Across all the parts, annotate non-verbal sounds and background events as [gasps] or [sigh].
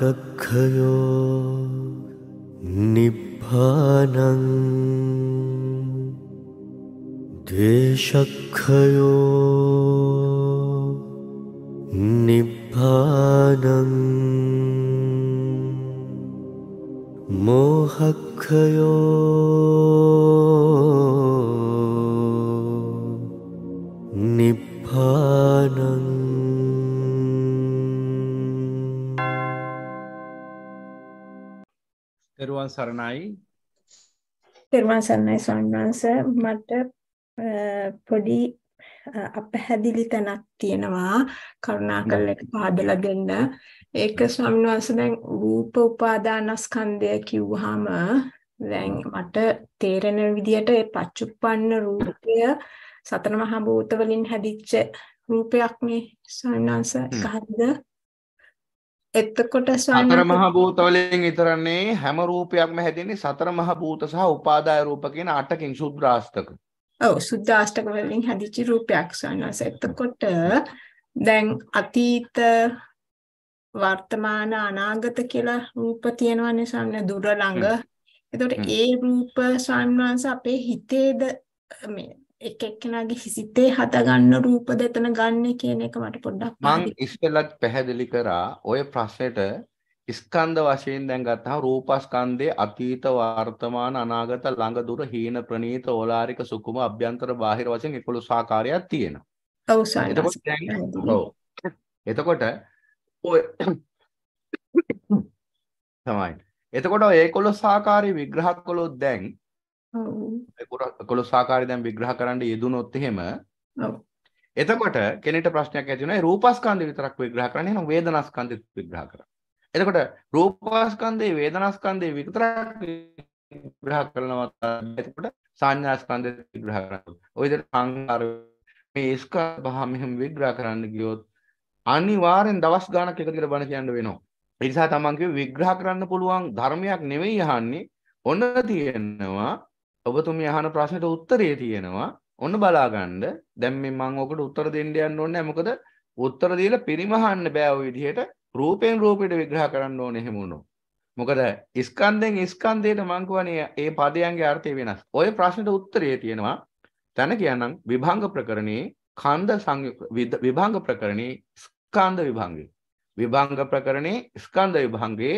कक्षयो निफानम् द्वेखयो निभानं मोहक्षयो සරණයි තෙරුවන් සරණයි සොන්වන්ස මට පොඩි අපහැදිලි තැනක් තියෙනවා කරුණා කරල එක පාදල දෙන්න ඒක ස්වාමින්වහන්ස දැන් රූප උපාදානස්කන්ධය කිව්වහම දැන් මට තේරෙන විදිහට ඒ පච්චුප්පන්න රූපය සතර මහා භූත වලින් හැදිච්ච රූපයක් මේ ස්වාමින්වහන්ස එකහද එතකොට සතර මහා භූත වලින් විතරන්නේ හැම රූපයක්ම හැදෙන්නේ සතර මහා භූත සහ උපාදාය රූප කියන අටකින් සුද්දාස්තක. ඔව් සුද්දාස්තක වලින් හැදිච්ච රූපයක් සන්නස. එතකොට දැන් අතීත වර්තමාන අනාගත කියලා රූප තියෙනවනේ සන්න දුර ළඟ. එතකොට ඒ රූප සන්නස අපේ හිතේද මේ එක එක්කෙනාගේ හිසිතේ හදගන්න රූප දෙතන ගන්න කියන එක මට පොඩ්ඩක් මං ඉස්සෙල්ලත් පැහැදිලි කරා ඔය ප්‍රශ්නෙට ස්කන්ධ වශයෙන් දැන් ගත්තාම රූපස්කන්ධයේ අතීත වර්තමාන අනාගත ළඟ දුර හීන ප්‍රනීත ඕලාරික සුකුම අභ්‍යන්තර බාහිර වශයෙන් 11 ආකාරයක් තියෙනවා ඔව් සාරා එතකොට ඔය තමයි එතකොට ඔය 11 ආකාරي විග්‍රහ කළොත් දැන් කොළොස් ආකාරය දැන් විග්‍රහ කරන්න යෙදුනොත් එහෙම එතකොට කෙනෙට ප්‍රශ්නයක් ඇති වෙනවා රූපස්කන්ධ විතරක් විග්‍රහ කරන්න එහෙනම් වේදනාස්කන්ධෙත් විග්‍රහ කරන්න. එතකොට රූපස්කන්ධේ වේදනාස්කන්ධේ විතරක් විග්‍රහ කරනවා එතකොට සංඥාස්කන්ධෙත් විග්‍රහ කරනවා. ඔය විදිහට සංකාර මේ ස්කන්ධ පහ මෙහෙම විග්‍රහ කරන්න ගියොත් අනිවාර්යෙන් දවස් ගාණක් එක දිගට බණ කියන්න වෙනවා. ඒ නිසා තමන්ගේ විග්‍රහ කරන්න පුළුවන් ධර්මයක් නෙවෙයි අහන්නේ. ඔන්න තියෙනවා ඔබතුමිය අහන ප්‍රශ්නට උත්තරේ තියෙනවා. ඔන්න බලාගන්න. දැන් මේ මම ඔකට උත්තර දෙන්න යන්න ඕනේ මොකද උත්තර දීලා පිරිමහන්න බෑ ওই විදිහට රූපෙන් රූපෙට විග්‍රහ කරන්න ඕනේ එහෙම වුණොත්. මොකද ස්කන්ධෙන් ස්කන්ධයට මං කියවනේ ඒ පදයන්ගේ අර්ථය වෙනස්. ওই ප්‍රශ්නෙට උත්තරේ තියෙනවා. තන කියනනම් විභංග ප්‍රකරණේ කන්ද විභංග ප්‍රකරණේ ස්කන්ධ විභංගේ විභංග ප්‍රකරණේ ස්කන්ධ විභංගේ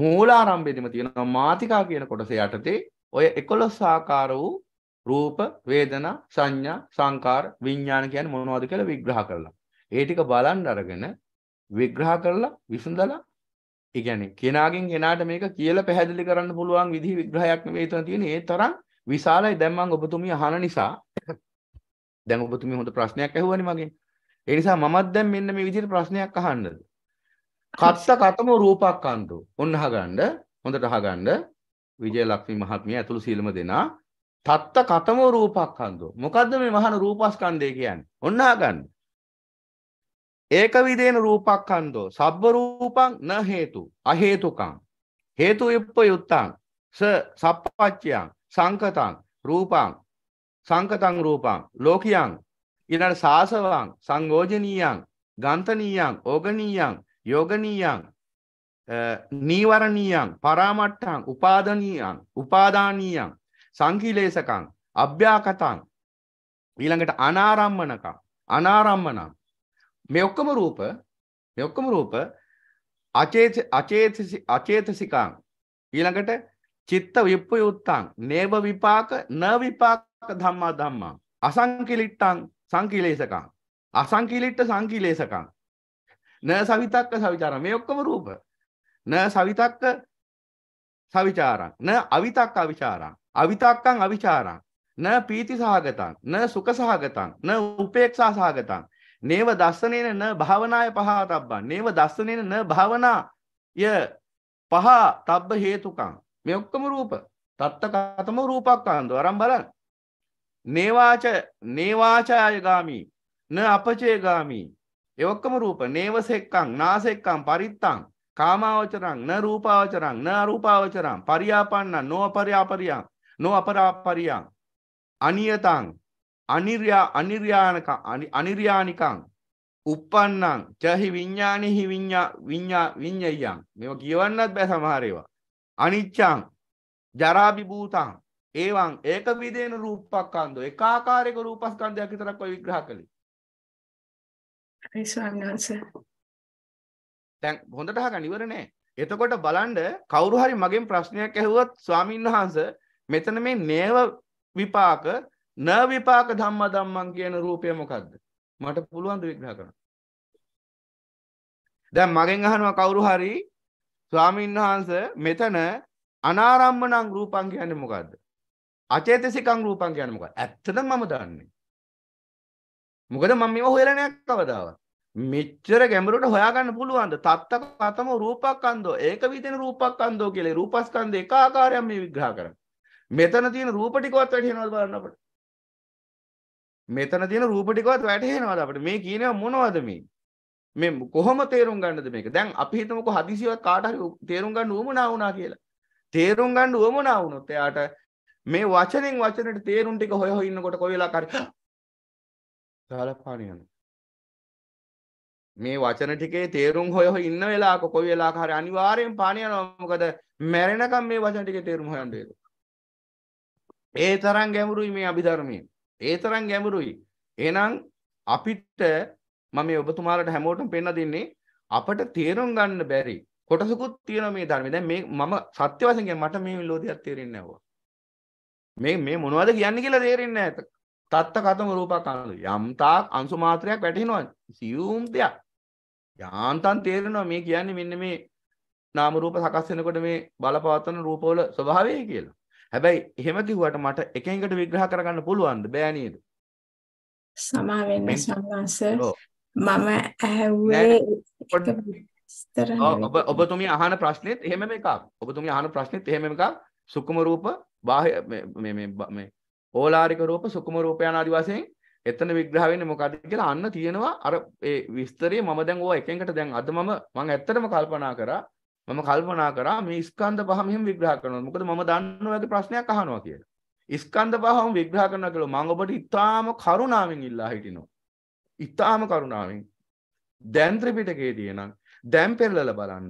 මූලාරම්භයේදීම තියෙනවා මාතිකා කියන කොටස යටතේ ඔය 11 ආකාර වූ රූප වේදනා සංඥා සංකාර විඥාන කියන්නේ මොනවද කියලා විග්‍රහ කරලා. ඒ ටික බලන් අරගෙන විග්‍රහ කරලා විසඳලා ඒ කියන්නේ කෙනාගෙන් කෙනාට මේක කියලා පැහැදිලි කරන්න පුළුවන් විදිහ විග්‍රහයක් නෙවෙයි එතන තියෙන්නේ. ඒ තරම් විශාලයි. දැන් මම ඔබතුමිය අහන නිසා [coughs] දැන් ඔබතුමිය හොඳ ප්‍රශ්නයක් අහුවනේ මගෙන්. ඒ නිසා මමත් දැන් මෙන්න මේ විදිහට ප්‍රශ්නයක් අහන්නද. කත්ත කතම රූපක් අන්තෝ. ඔන්න අහගන්න. හොඳට අහගන්න. විජයලක්ෂ්මී මහත්මිය ඇතුළු සීලම දෙනා තත්ත කතම රූපක්ඛන්‍දෝ. මොකද්ද මේ මහාන රූපස්කන්ධය කියන්නේ? ඔන්න අහගන්න. ඒක විදේන රූපක්ඛන්‍දෝ. සබ්බ රූපං න හේතු. අ හේතුකං. හේතු උප්පයුත්තං. ස සප්පච්චයං සංකතං රූපං සංකතං රූපං ලෝකියං ඊළඟ සාසවං සංගෝජනීයං ගන්තනීයං ඕගනීයං යෝගනීයං නීවරණීයන් පරාමට්ටං උපාදනීයන් උපාදානීයන් සංකිලේසකං අභ්‍යාකතං ඊළඟට අනාරම්මනකං අනාරම්මනං මේ ඔක්කොම රූප මේ ඔක්කොම රූප අචේත අචේතසිකං ඊළඟට චිත්ත විප්පයුත්තං නේව විපාක න විපාක ධම්මා ධම්මා අසංකිලිට්ටං සංකිලේසකං අසංකිලිට්ට සංකිලේසකං න සවිතක්ක සවිචාර මේ ඔක්කොම රූප න සවිතක්ක සවිචාරං න අවිතක් අවිචාරං අවිතක්කං අවිචාරං න පීති සහගතං න සුඛ සහගතං න උපේක්ෂා සහගතං නේව දස්සනේන න භාවනාය පහතබ්බං නේව දස්සනේන න භාවනා ය පහ තබ්බ හේතුකං මේ ඔක්කොම රූප තත්ත කතම රූපක්ඛන්දෝ අරන් බලන්න නේවාච නේවාචාය ගාමි න අපචේ ගාමි ඒ ඔක්කොම රූප නේවසෙක්කං නාසෙක්කං පරිත්තං කාමාවචරං න රූපාවචරං න අරූපාවචරං පරියාපන්න නොපරයාපරියං නොඅපරාපරියං අනියතං අනිර්යා අනිර්යානක අනිර්යානිකං uppannang චහි විඤ්ඤාණෙහි විඤ්ඤා විඤ්ඤා විඤ්ඤයං මේව කියවන්නත් බෑ සමහර ඒවා අනිච්ඡං ජරාබි භූතං ඒවං ඒක විදේන රූපක්ඛන්‍දෝ එක ආකාරයක රූපස්කන්ධයක් විතරක් ඔය විග්‍රහ කළේ ඒ ස්වාමීන් වහන්සේ තැන් හොඳට හක නිවර නෑ එතකොට බලන්ඩ කවුරු හරි මගෙන් ප්‍රශ්නයක් ඇහුවත් ස්වාමීන් වහන්ස මෙතන මේ නේව විපාක නවිපාක ධම්ම දම්මන් කියන රූපය මොකක්ද මට පුළුවන්ද විග්‍රහ කරන දැන් මගෙන් අහනවා කවුරු හරි ස්වාමීන් වහන්ස මෙතන අනාරම්මනං රූපං කියන්නේ මොකක්ද අචේතසිකං රූපං කියන්නේ මොකක්ද ඇත්තටම මම දන්නේ මොකද මම මේව හොයලා නැහැ කවදාවත් මෙච්චර ගැඹුරට හොයාගන්න පුළුවන්ද තත්ත අතම රූපක් අන්දෝ ඒක විතෙන රූපක් අන්දෝ කියලේ රූපස්කන්ද එක ආකාරයම් මේ විග්‍රහ කරන මෙතන තියෙන රූපටිකවත් වැටහෙනවද බලන්නට මෙතන තියෙන රූපටිකවත් වැටහෙනවද අපට මේ කියන මොනවද මේ මේ කොහොම තේරුම් ගන්නද මේක දැන් අපි හිතමුකෝ හදිසියවත් කාට හරි තේරුම් ගන්න උවමනා වුණා කියලා තේරුම් ගන්න උවමනා වුණොත් එයාට මේ වචනෙන් වචනට තේරුම් ටික හොය හොය ඉන්නකොට කොයි වෙලාවක හරි සාලපාණියනේ [gasps] මේ වචන ටිකේ තේරුම් හොය හොය ඉන්න වෙලාවක කොයි වෙලාවක හරි අනිවාර්යෙන් පාන යනවා මොකද මැරෙනකම් මේ වචන ටිකේ තේරුම් හොයන්න වෙනවා. ඒ තරම් ගැඹුරුයි මේ අභිධර්මය. ඒ තරම් ගැඹුරුයි. එහෙනම් අපිට මම මේ ඔබතුමාලට හැමෝටම පෙන්න දෙන්නේ අපට තේරුම් ගන්න බැරි කොටසකුත් තියෙන මේ ධර්මය. දැන් මේ මම සත්‍ය වශයෙන් මට මේ විලෝදියක් තේරෙන්නේ නැහැ. මේ මේ මොනවද කියන්නේ කියලා තේරෙන්නේ නැහැ. තත්ත කතම රූපකන්දු යම්තාක් අංශු මාත්‍රයක් වැටෙනවා සියුම් දෙයක් යාන්තම් තේරෙනවා මේ කියන්නේ මෙන්න මේ නාම රූප සකස් වෙනකොට මේ බලපවත්වන රූපවල ස්වභාවය කියලා. හැබැයි එහෙම කිව්වට මට එකින් එකට විග්‍රහ කරගන්න පුළුවන්ද බෑ නේද? සමා වෙන්න සම්මාස මම ඇහුවේ ඔබ ඔබතුමිය අහන ප්‍රශ්නෙත් එහෙමම එකක්. ඔබතුමිය අහන ප්‍රශ්නෙත් එහෙමම එකක්. සුකුම රූප බාහ්‍ය මේ මේ මේ ඕලාරික රූප සුකුම රූපයන අදි වශයෙන් එතන විග්‍රහ වෙන්නේ මොකද්ද කියලා අන්න තියෙනවා අර ඒ විස්තරේ මම දැන් ඕවා එකෙන්කට දැන් අද මම මම ඇත්තටම කල්පනා කරා මම කල්පනා කරා මේ ස්කන්ධ පහ මෙහෙම විග්‍රහ කරනවා මොකද මම දන්නවා ඔයගේ ප්‍රශ්නයක් අහනවා කියලා ස්කන්ධ පහම විග්‍රහ කරනවා කියලා මම ඔබට ඉතාම කරුණාවෙන් ඉල්ලා හිටිනවා ඉතාම කරුණාවෙන් දැන් ත්‍රිපිටකයේදී නම් දැන් පෙරලලා බලන්න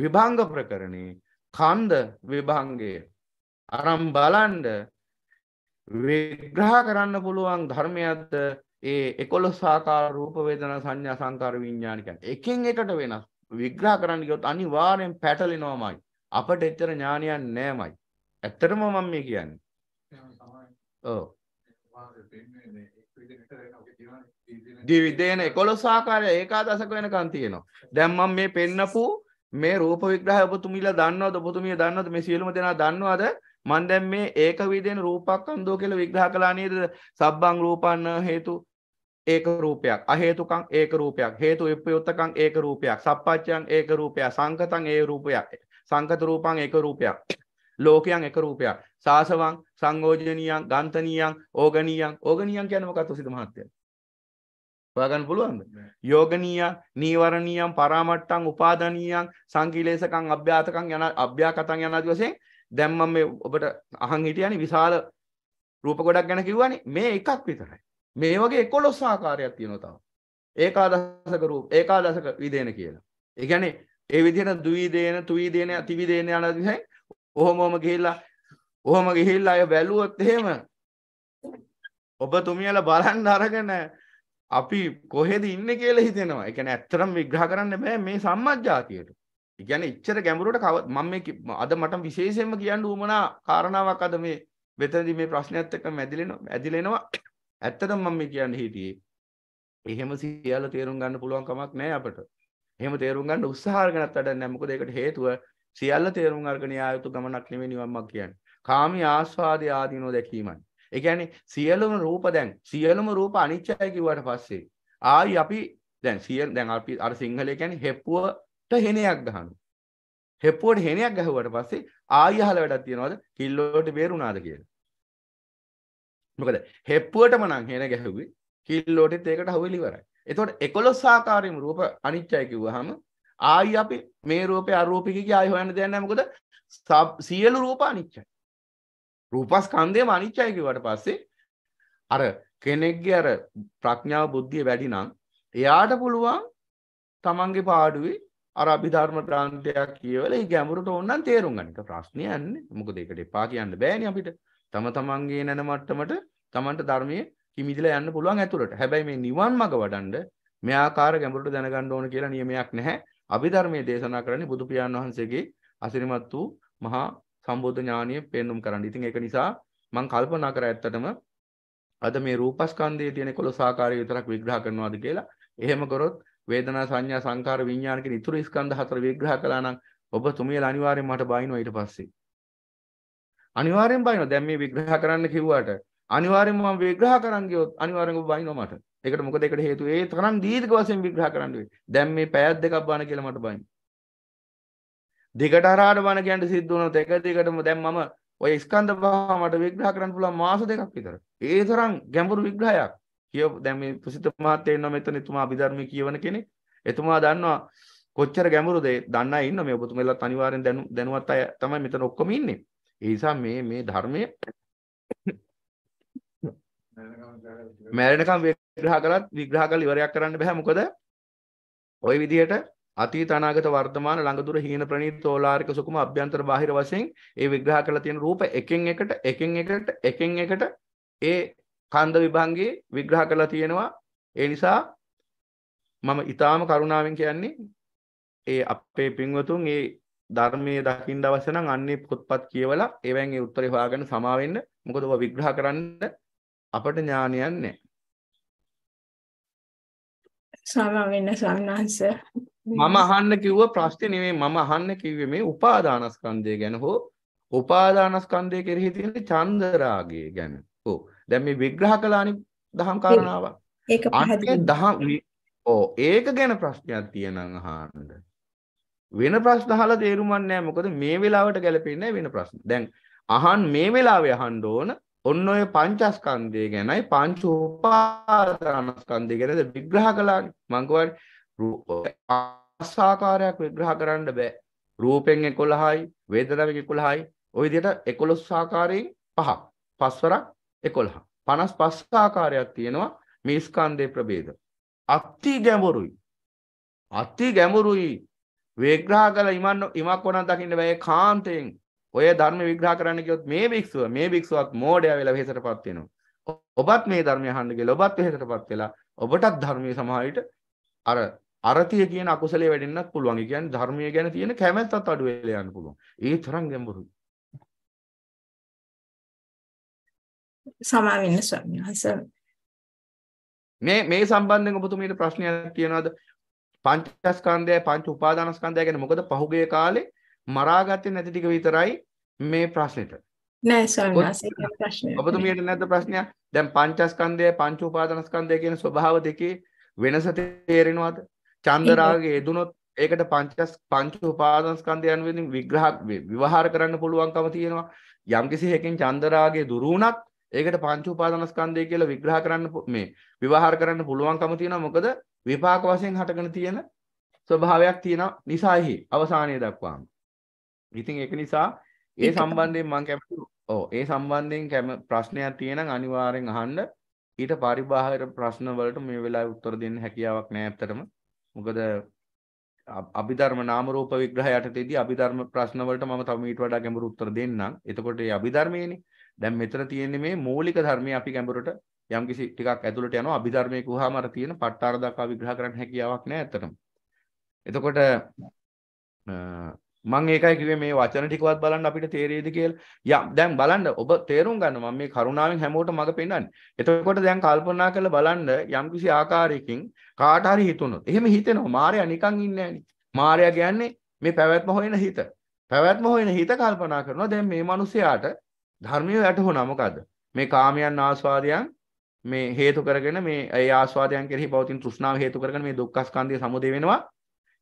විභංග ප්‍රකරණේ කන්ද විභංගය අරන් බලන්න විග්‍රහ කරන්න පුළුවන් ධර්මයක්ද ඒ එකොළො සාකාර රූපවේදන සංඥා සංකාර විඤ්ඥානිකන් එකින් එකට වෙනස් විග්‍රහ කරන්න ගොත් අනිවාරයෙන් පැටලිනෝමයි අපට එච්චර ඥානයන් නෑමයි ඇත්තටම මම මේ කියන්න ඕ දිවිදේන එකොළො සාකාරය ඒකා දසක වෙන කන්තියනවා දැම්මම් මේ පෙන්නපු මේ රූප විග්‍රහ ඔබතුමිලා දන්නවද ඔබතුමිය දන්නවද මේ සියලුම දෙනා දන්නවාද මන් දැන් මේ ඒක විදෙන් රූපක්කන්දෝ කියලා විග්‍රහ කළා නේද? සබ්බං රූපන්න හේතු ඒක රූපයක් අහේතුකං ඒක රූපයක් හේතු විපයුත්තකං ඒක රූපයක් සප්පච්චයන් ඒක රූපයක් සංකතං ඒ රූපයක් සංකත රූපං ඒක රූපයක් ලෝකයන් එක රූපයක් සාසවං සංයෝජනියන් ගන්තනියන් ඕගනියන් ඕගනියන් කියන්නේ මොකක්ද සිත මහත්ය හොයාගන්න පුළුවන්ද යෝගනිය නීවරණියන් පරාමට්ටං උපාදානියන් සංකීලේශකං අභ්‍යාතකං යන අභ්‍යාකතං යන ආදී වශයෙන් දැම්ම මේ ඔබට අහන් හිටියනි විශාල රූප ගොඩක් ගැන කිව්වනේ මේ එකක් විතරයි. මේ වගේ 11 ආකාරයක් තියෙනවා තව. ඒකාදශක රූප ඒකාදශක විදේන කියලා. ඒ කියන්නේ ඒ විදිහට ද්විදේන ත්‍විදේන ත්‍විදේන යන විදිහෙන් ඔහොම ඔහොම ගිහිල්ලා ඔහොම ගිහිල්ලා අය බැලුවොත් එහෙම ඔබතුමියලා බලන්න අරගෙන අපි කොහෙද ඉන්නේ කියලා හිතෙනවා. ඒ කියන්නේ ඇත්තටම විග්‍රහ කරන්න බෑ මේ සම්මජ්ජාතියට. ගැන එච්චර ගැඹුරට කව මම මේ අද මට විශේෂයෙන්ම කියන්න උමනා කාරණාවක් අද මේ වෙතනදි මේ ප්‍රශ්නයත් එක්ක මැදිලෙන ඇදිලෙනවා ඇත්තටම මම මේ කියන්න හිටියේ එහෙම සියල්ල තේරුම් ගන්න පුළුවන් කමක් නැහැ අපට එහෙම තේරුම් ගන්න උත්සාහ කරනත් වැඩක් නැහැ මොකද ඒකට හේතුව සියල්ල තේරුම් අරගෙන ආ යුතු ගමනක් නෙවෙයි නිවන්මක් කියන්නේ කාමී ආස්වාදයේ ආදීනෝ දැකීමයි ඒ කියන්නේ සියලුම රූප දැන් සියලුම රූප අනිත්‍යයි කිව්වට පස්සේ ආයි අපි දැන් සියල් දැන් අපි අර සිංහලේ කියන්නේ හෙප්පුව හෙනයක් ගහනු හෙප්පුවට හෙනයක් ගැහුවට පස්සේ ආයි අහල වැඩක් තියනවාද කිල්ලෝට බේරුණාද කියලා මොකද හෙප්පුවටම නම් හෙන ගැහුවේ කිල්ලෝටෙත් ඒකට හුවෙල ඉවරයි එතකොට 11 ආකාරයෙන්ම රූප අනිත්‍යයි කිව්වහම ආයි අපි මේ රූපේ අරූපික කිය ආයි හොයන්න දෙයක් නැහැ මොකද සියලු රූප අනිච්චයි. රූපස්කන්ධයම අනිච්චයි කිව්වට පස්සේ අර කෙනෙක්ගේ අර ප්‍රඥාව බුද්ධිය වැඩි නම් එයාට පුළුවන් තමන්ගේ පාඩුවේ අර අභිධර්ම ග්‍රන්ථයක් කියවලා ඒ ගැඹුරට ඕනනම් තේරුම් ගන්න එක ප්‍රශ්නය යන්නේ. මොකද ඒකට එපා කියන්න බෑනේ අපිට. තම තමන්ගේ නැන මට්ටමට තමන්ට ධර්මයේ කිමිදිලා යන්න පුළුවන් ඇතුළට. හැබැයි මේ නිවන් මඟ වඩන්න මේ ආකාර ගැඹුරට දැනගන්න ඕන කියලා නියමයක් නැහැ. අභිධර්මයේ දේශනා කරන්නේ බුදු පියාණන් වහන්සේගේ අසිරිමත් වූ මහා සම්බෝධ ඥානීය පෙන්눔 කරන්න. ඉතින් ඒක නිසා මම කල්පනා කර ඇත්තටම අද මේ රූපස්කන්ධයේ තියෙන 11 ආකාරය විතරක් විග්‍රහ කරනවාද කියලා. එහෙම කරොත් වේදනා සංඥා සංකාර විඥාන කියන ඉතුරු ස්කන්ධ හතර විග්‍රහ කළා නම් ඔබ තුමියලා අනිවාර්යෙන් මට බයිනවා ඊට පස්සේ. අනිවාර්යෙන් බයිනවා. දැන් මේ විග්‍රහ කරන්න කිව්වට අනිවාර්යෙන් මම විග්‍රහ කරන්න ගියොත් අනිවාර්යෙන් ඔබ බයිනවා මට. ඒකට මොකද ඒකට හේතුව ඒ තරම් දීර්ඝ වශයෙන් විග්‍රහ කරන්න වෙයි. දැන් මේ පැයක් දෙකක් බාන කියලා මට බයින්. දිගට හරහාට බාන කියන්න සිද්ධ වුණොත් එක දිගටම දැන් මම ඔය ස්කන්ධ පහ මට විග්‍රහ කරන්න පුළුවන් මාස දෙකක් විතර. ඒ තරම් ගැඹුරු විග්‍රහයක්. කියව දැන් මේ පුසිත මහත්තයා ඉන්නවා මෙතන එතුමා අභිධර්මයේ කියවන කෙනෙක්. එතුමා දන්නවා කොච්චර ගැඹුරුද දන්න අය ඉන්න මේ ඔබතුමෙලා අනිවාර්යෙන් දැනුවත් අය තමයි මෙතන ඔක්කොම ඉන්නේ. ඒ නිසා මේ මේ ධර්මයේ මැරෙනකම් විග්‍රහ කරත් විග්‍රහ කරලා ඉවරයක් කරන්න බෑ මොකද ওই විදිහට අතීත අනාගත වර්තමාන ළඟදුර හීන ප්‍රනීත ඕලාරික සුකුම අභ්‍යන්තර බාහිර වශයෙන් ඒ විග්‍රහ කරලා තියෙන රූප එකින් එකට එකින් එකට එකින් එකට ඒ කන්ද විභංගේ විග්‍රහ කරලා තියෙනවා ඒ නිසා මම ඉතාම කරුණාවෙන් කියන්නේ ඒ අපේ පින්වතුන් ඒ ධර්මයේ දකින්න අවශ්‍ය නම් අන්නේ පොත්පත් කියවලා ඒවෙන් ඒ උත්තරේ හොයාගෙන සමාවෙන්න මොකද ඔබ විග්‍රහ කරන්න අපට ඥානයක් නැහැ. සමාවෙන්න සම්හන්ස මම අහන්න කිව්ව ප්‍රශ්නේ නෙමෙයි මම අහන්න කිව්වේ මේ උපාදානස්කන්ධය ගැන හෝ උපාදානස්කන්ධය කෙරෙහි තියෙන චන්දරාගය ගැන. ඔව්. දැන් මේ විග්‍රහ කළානි දහම් කාරණාවක්. ඒක පැහැදිලි. දහම් ඕ ඒක ගැන ප්‍රශ්නයක් තියෙනම් අහන්න. වෙන ප්‍රශ්න අහලා තේරුමක් නැහැ. මොකද මේ වෙලාවට ගැලපෙන්නේ වෙන ප්‍රශ්න. දැන් අහන් මේ වෙලාවේ අහන්න ඕන ඔන්න ඔය පංචස්කන්ධය ගැනයි පංච උපාදානස්කන්ධය ගැන විග්‍රහ කළානේ මං කියවනේ ආසාකාරයක් විග්‍රහ කරන්න බෑ රූපෙන් 11යි වේදනාවෙන් 11යි ওই විදිහට 11 ආකාරයෙන් පහක් පස්වරක් එකොළහ පනස් පස්ස ආකාරයක් තියෙනවා මේ ස්කන්දය ප්‍රබේද අත්ති ගැඹුරුයි අත්ති ගැඹුරුයි වේග්‍රහ කළ ඉමන්න ඉමක් වනන් දකින්න බෑ කාන්තයෙන් ඔය ධර්ම විග්‍රහ කරන්න කියොත් මේ භික්ෂුව මේ භික්ෂුවක් මෝඩය වෙලා වෙහෙසටපත් වෙනවා ඔබත් මේ ධර්මය අහන්න ගිහලා ඔබත් වෙහෙසටපත් වෙලා ඔබටත් ධර්මයේ සමාහයට අර අරතිය කියන අකුසලයේ වැඩෙන්නත් පුළුවන්. ඒ කියන්නේ ධර්මයේ ගැන තියෙන කැමැත්තත් අඩු වෙලා යන්න පුළුවන්. ඒ තරම් ගැඹුරුයි. සමා වෙන්න ස්වාමීන් වහන්සේ. මේ මේ සම්බන්ධයෙන් ඔබතුමීට ප්‍රශ්නයක් තියෙනවද? පංචස්කන්ධය පංච උපාදානස්කන්ධය ගැන මොකද පහුගිය කාලේ මරාගත්තේ නැති ටික විතරයි මේ ප්‍රශ්නෙට. නෑ ස්වාමීන් වහන්සේ ප්‍රශ්නයක්. ඔබතුමීට නැද්ද ප්‍රශ්නයක්? දැන් පංචස්කන්ධය පංච උපාදානස්කන්ධය කියන ස්වභාව දෙකේ වෙනස තේරෙනවද? චන්දරාගේ යෙදුනොත් ඒකට පංචස් පංච උපාදානස්කන්ධයන් වෙනින් විග්‍රහ විවහාර කරන්න පුළුවන්කම තියෙනවා. යම්කිසි හේකින් චන්දරාගේ දුරු වුණත් ඒකට පංච උපාදානස්කන්ධය කියලා විග්‍රහ කරන්න මේ විවහාර කරන්න පුළුවන්කම තියෙනවා මොකද විපාක වශයෙන් හටගෙන තියෙන ස්වභාවයක් තියෙන නිසායි අවසානයේ දක්වාම. ඉතින් ඒක නිසා ඒ සම්බන්ධයෙන් මම කැමති ඔව් ඒ සම්බන්ධයෙන් කැම ප්‍රශ්නයක් තියෙනම් අනිවාර්යෙන් අහන්න. ඊට පරිබාහිර ප්‍රශ්න වලට මේ වෙලාවේ උත්තර දෙන්න හැකියාවක් නැහැ ඇත්තටම. මොකද අභිධර්ම නාම රූප විග්‍රහය යටතේදී අභිධර්ම ප්‍රශ්න වලට මම තව ඊට වඩා ගැඹුරු උත්තර දෙන්නම්. එතකොට මේ අභිධර්මයේනේ දැන් මෙතන තියෙන්නේ මේ මූලික ධර්මයේ අපි ගැඹුරට යම්කිසි ටිකක් ඇතුළට යනවා අභිධර්මයේ ගුහාම අර තියෙන ප ဋ ාර දක්වා විග්‍රහ කරන්න හැකියාවක් නැහැ ඇත්තටම. එතකොට මං ඒකයි කිව්වේ මේ වචන ටිකවත් බලන්න අපිට තේරෙයිද කියලා. යා දැන් බලන්න ඔබ තේරුම් ගන්න මම මේ කරුණාවෙන් හැමෝටම මඟ පෙන්වන්නේ. එතකොට දැන් කල්පනා කරලා බලන්න යම්කිසි ආකාරයකින් කාට හරි හිතුනොත්. එහෙම හිතෙනවා මාර්යා නිකන් ඉන්නේ නැහෙනි. මාර්යා කියන්නේ මේ පැවැත්ම හොයන හිත. පැවැත්ම හොයන හිත කල්පනා කරනවා දැන් මේ මිනිස්යාට ධර්මය වැටහුණා මොකද්ද? මේ කාමයන් ආස්වාදයන් මේ හේතු කරගෙන මේ ඒ ආස්වාදයන් කෙරෙහි පවතින තෘෂ්ණාව හේතු කරගෙන මේ දුක්ඛස්කන්ධය සමුදය වෙනවා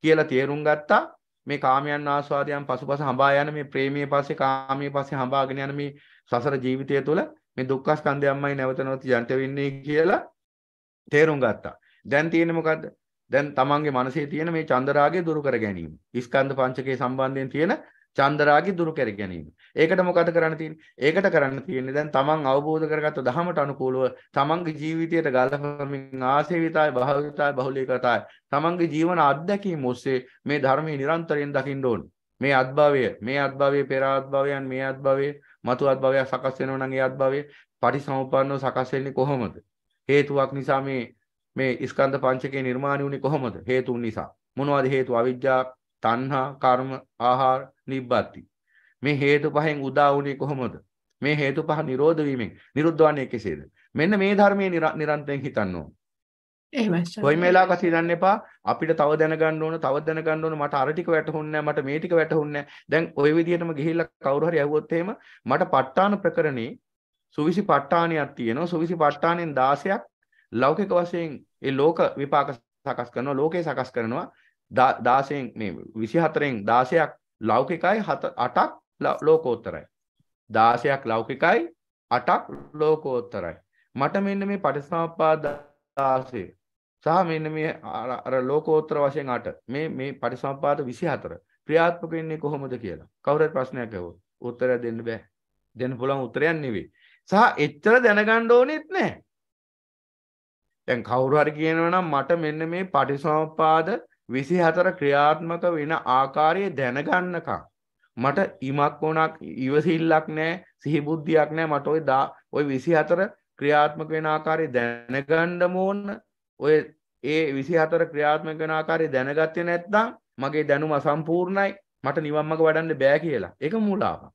කියලා තේරුම් ගත්තා. මේ කාමයන් ආස්වාදයන් පසුපස හඹා යන මේ ප්‍රේමයේ පස්සේ කාමයේ පස්සේ හඹාගෙන යන මේ සසර ජීවිතය තුළ මේ දුක්ඛස්කන්ධයමයි නැවත නැවත යන්ට වෙන්නේ කියලා තේරුම් ගත්තා. දැන් තියෙන්නේ මොකද්ද? දැන් තමන්ගේ මනසේ තියෙන මේ චන්දරාගය දුරු කර ගැනීම. ස්කන්ධ පංචකයේ සම්බන්ධයෙන් තියෙන චන්දරාගය දුරු කර ගැනීම. ඒකට මොකද කරන්න තියෙන්නේ? ඒකට කරන්න තියෙන්නේ දැන් තමන් අවබෝධ කරගත්ත ධහමට අනුකූලව තමන්ගේ ජීවිතයට ගලපමින් ආසේවිතයි, භාවිතයි, බහුලීකතයි. තමන්ගේ ජීවන අත්දැකීම් ඔස්සේ මේ ධර්මයේ නිරන්තරයෙන් දකින්න ඕනේ. මේ අත්භවය, මේ අත්භවයේ පෙර අත්භවයන්, මේ අත්භවයේ මතු අත්භවයක් සකස් වෙනවා නම් ඒ අත්භවයේ පරිසම්පන්නව සකස් වෙන්නේ කොහොමද? හේතුවක් නිසා මේ මේ ස්කන්ධ පංචකය නිර්මාණය වුණේ කොහොමද? හේතුන් නිසා. මොනවද හේතු? අවිජ්ජා තණ්හා කර්ම ආහාර නිබ්බති මේ හේතු පහෙන් උදා වුණේ කොහොමද මේ හේතු පහ නිරෝධ වීමෙන් නිරුද්ධ වන්නේ කෙසේද මෙන්න මේ ධර්මයේ නිරන්තරයෙන් හිතන්න ඕන එහෙමයි කොයි වෙලාවකත් හිතන්න එපා අපිට තව දැනගන්න ඕන තව දැනගන්න ඕන මට අර ටික වැටහුන්නේ නැහැ මට මේ ටික වැටහුන්නේ නැහැ දැන් ওই විදිහටම ගිහිල්ලා කවුරු හරි ඇහුවොත් එහෙම මට ප ဋ ාණ ප්‍රකරණේ සුවිසි ප ဋ ාණයක් තියෙනවා සුවිසි ප ဋ ාණෙන් 16ක් ලෞකික වශයෙන් ඒ ලෝක විපාක සකස් කරනවා ලෝකේ සකස් කරනවා දාසයෙන් මේ විසි හතරෙන් දාසයක් ලෞකිකයි හත අටක් ලෝකෝත්තරයි. දාසයක් ලෞකිකයි අටක් ලෝකෝත්තරයි. මට මෙන්න මේ පටිසමපා දාසේ සහ මෙන්න මේ අර ලෝකෝත්තර වශයෙන් අට මේ මේ පටිසමපාද විසි හතර ක්‍රියාත්මක වෙන්නේ කොහොමද කියලා කවුරුත් ප්‍රශ්නයක් ඇහුවොත් උත්තරය දෙන්න බෑ දෙන්න පුළුවන් උත්තරයක් නෙවෙයි සහ එච්චර දැනගන්න ඕනෙත් නැහැ දැන් කවුරු හරි කියනවා නම් මට මෙන්න මේ පටිසමපාද විසි හතර ක්‍රියාත්මක වෙන ආකාරය දැනගන්නකා මට ඉමක් ඕනක් ඉවසිල්ලක් නෑ සිහිබුද්ධියක් නෑ මට ඔය දා ඔය විසි හතර ක්‍රියාත්මක වෙන ආකාරය දැනගණ්ඩම ඕන්න ඔය ඒ විසි හතර ක්‍රියාත්මක වෙන ආකාරය දැනගත්තය නැත්නම් මගේ දැනුම සම්පූර්ණයි මට නිවම්මක වඩන්න බෑ කියලා එක මුලාව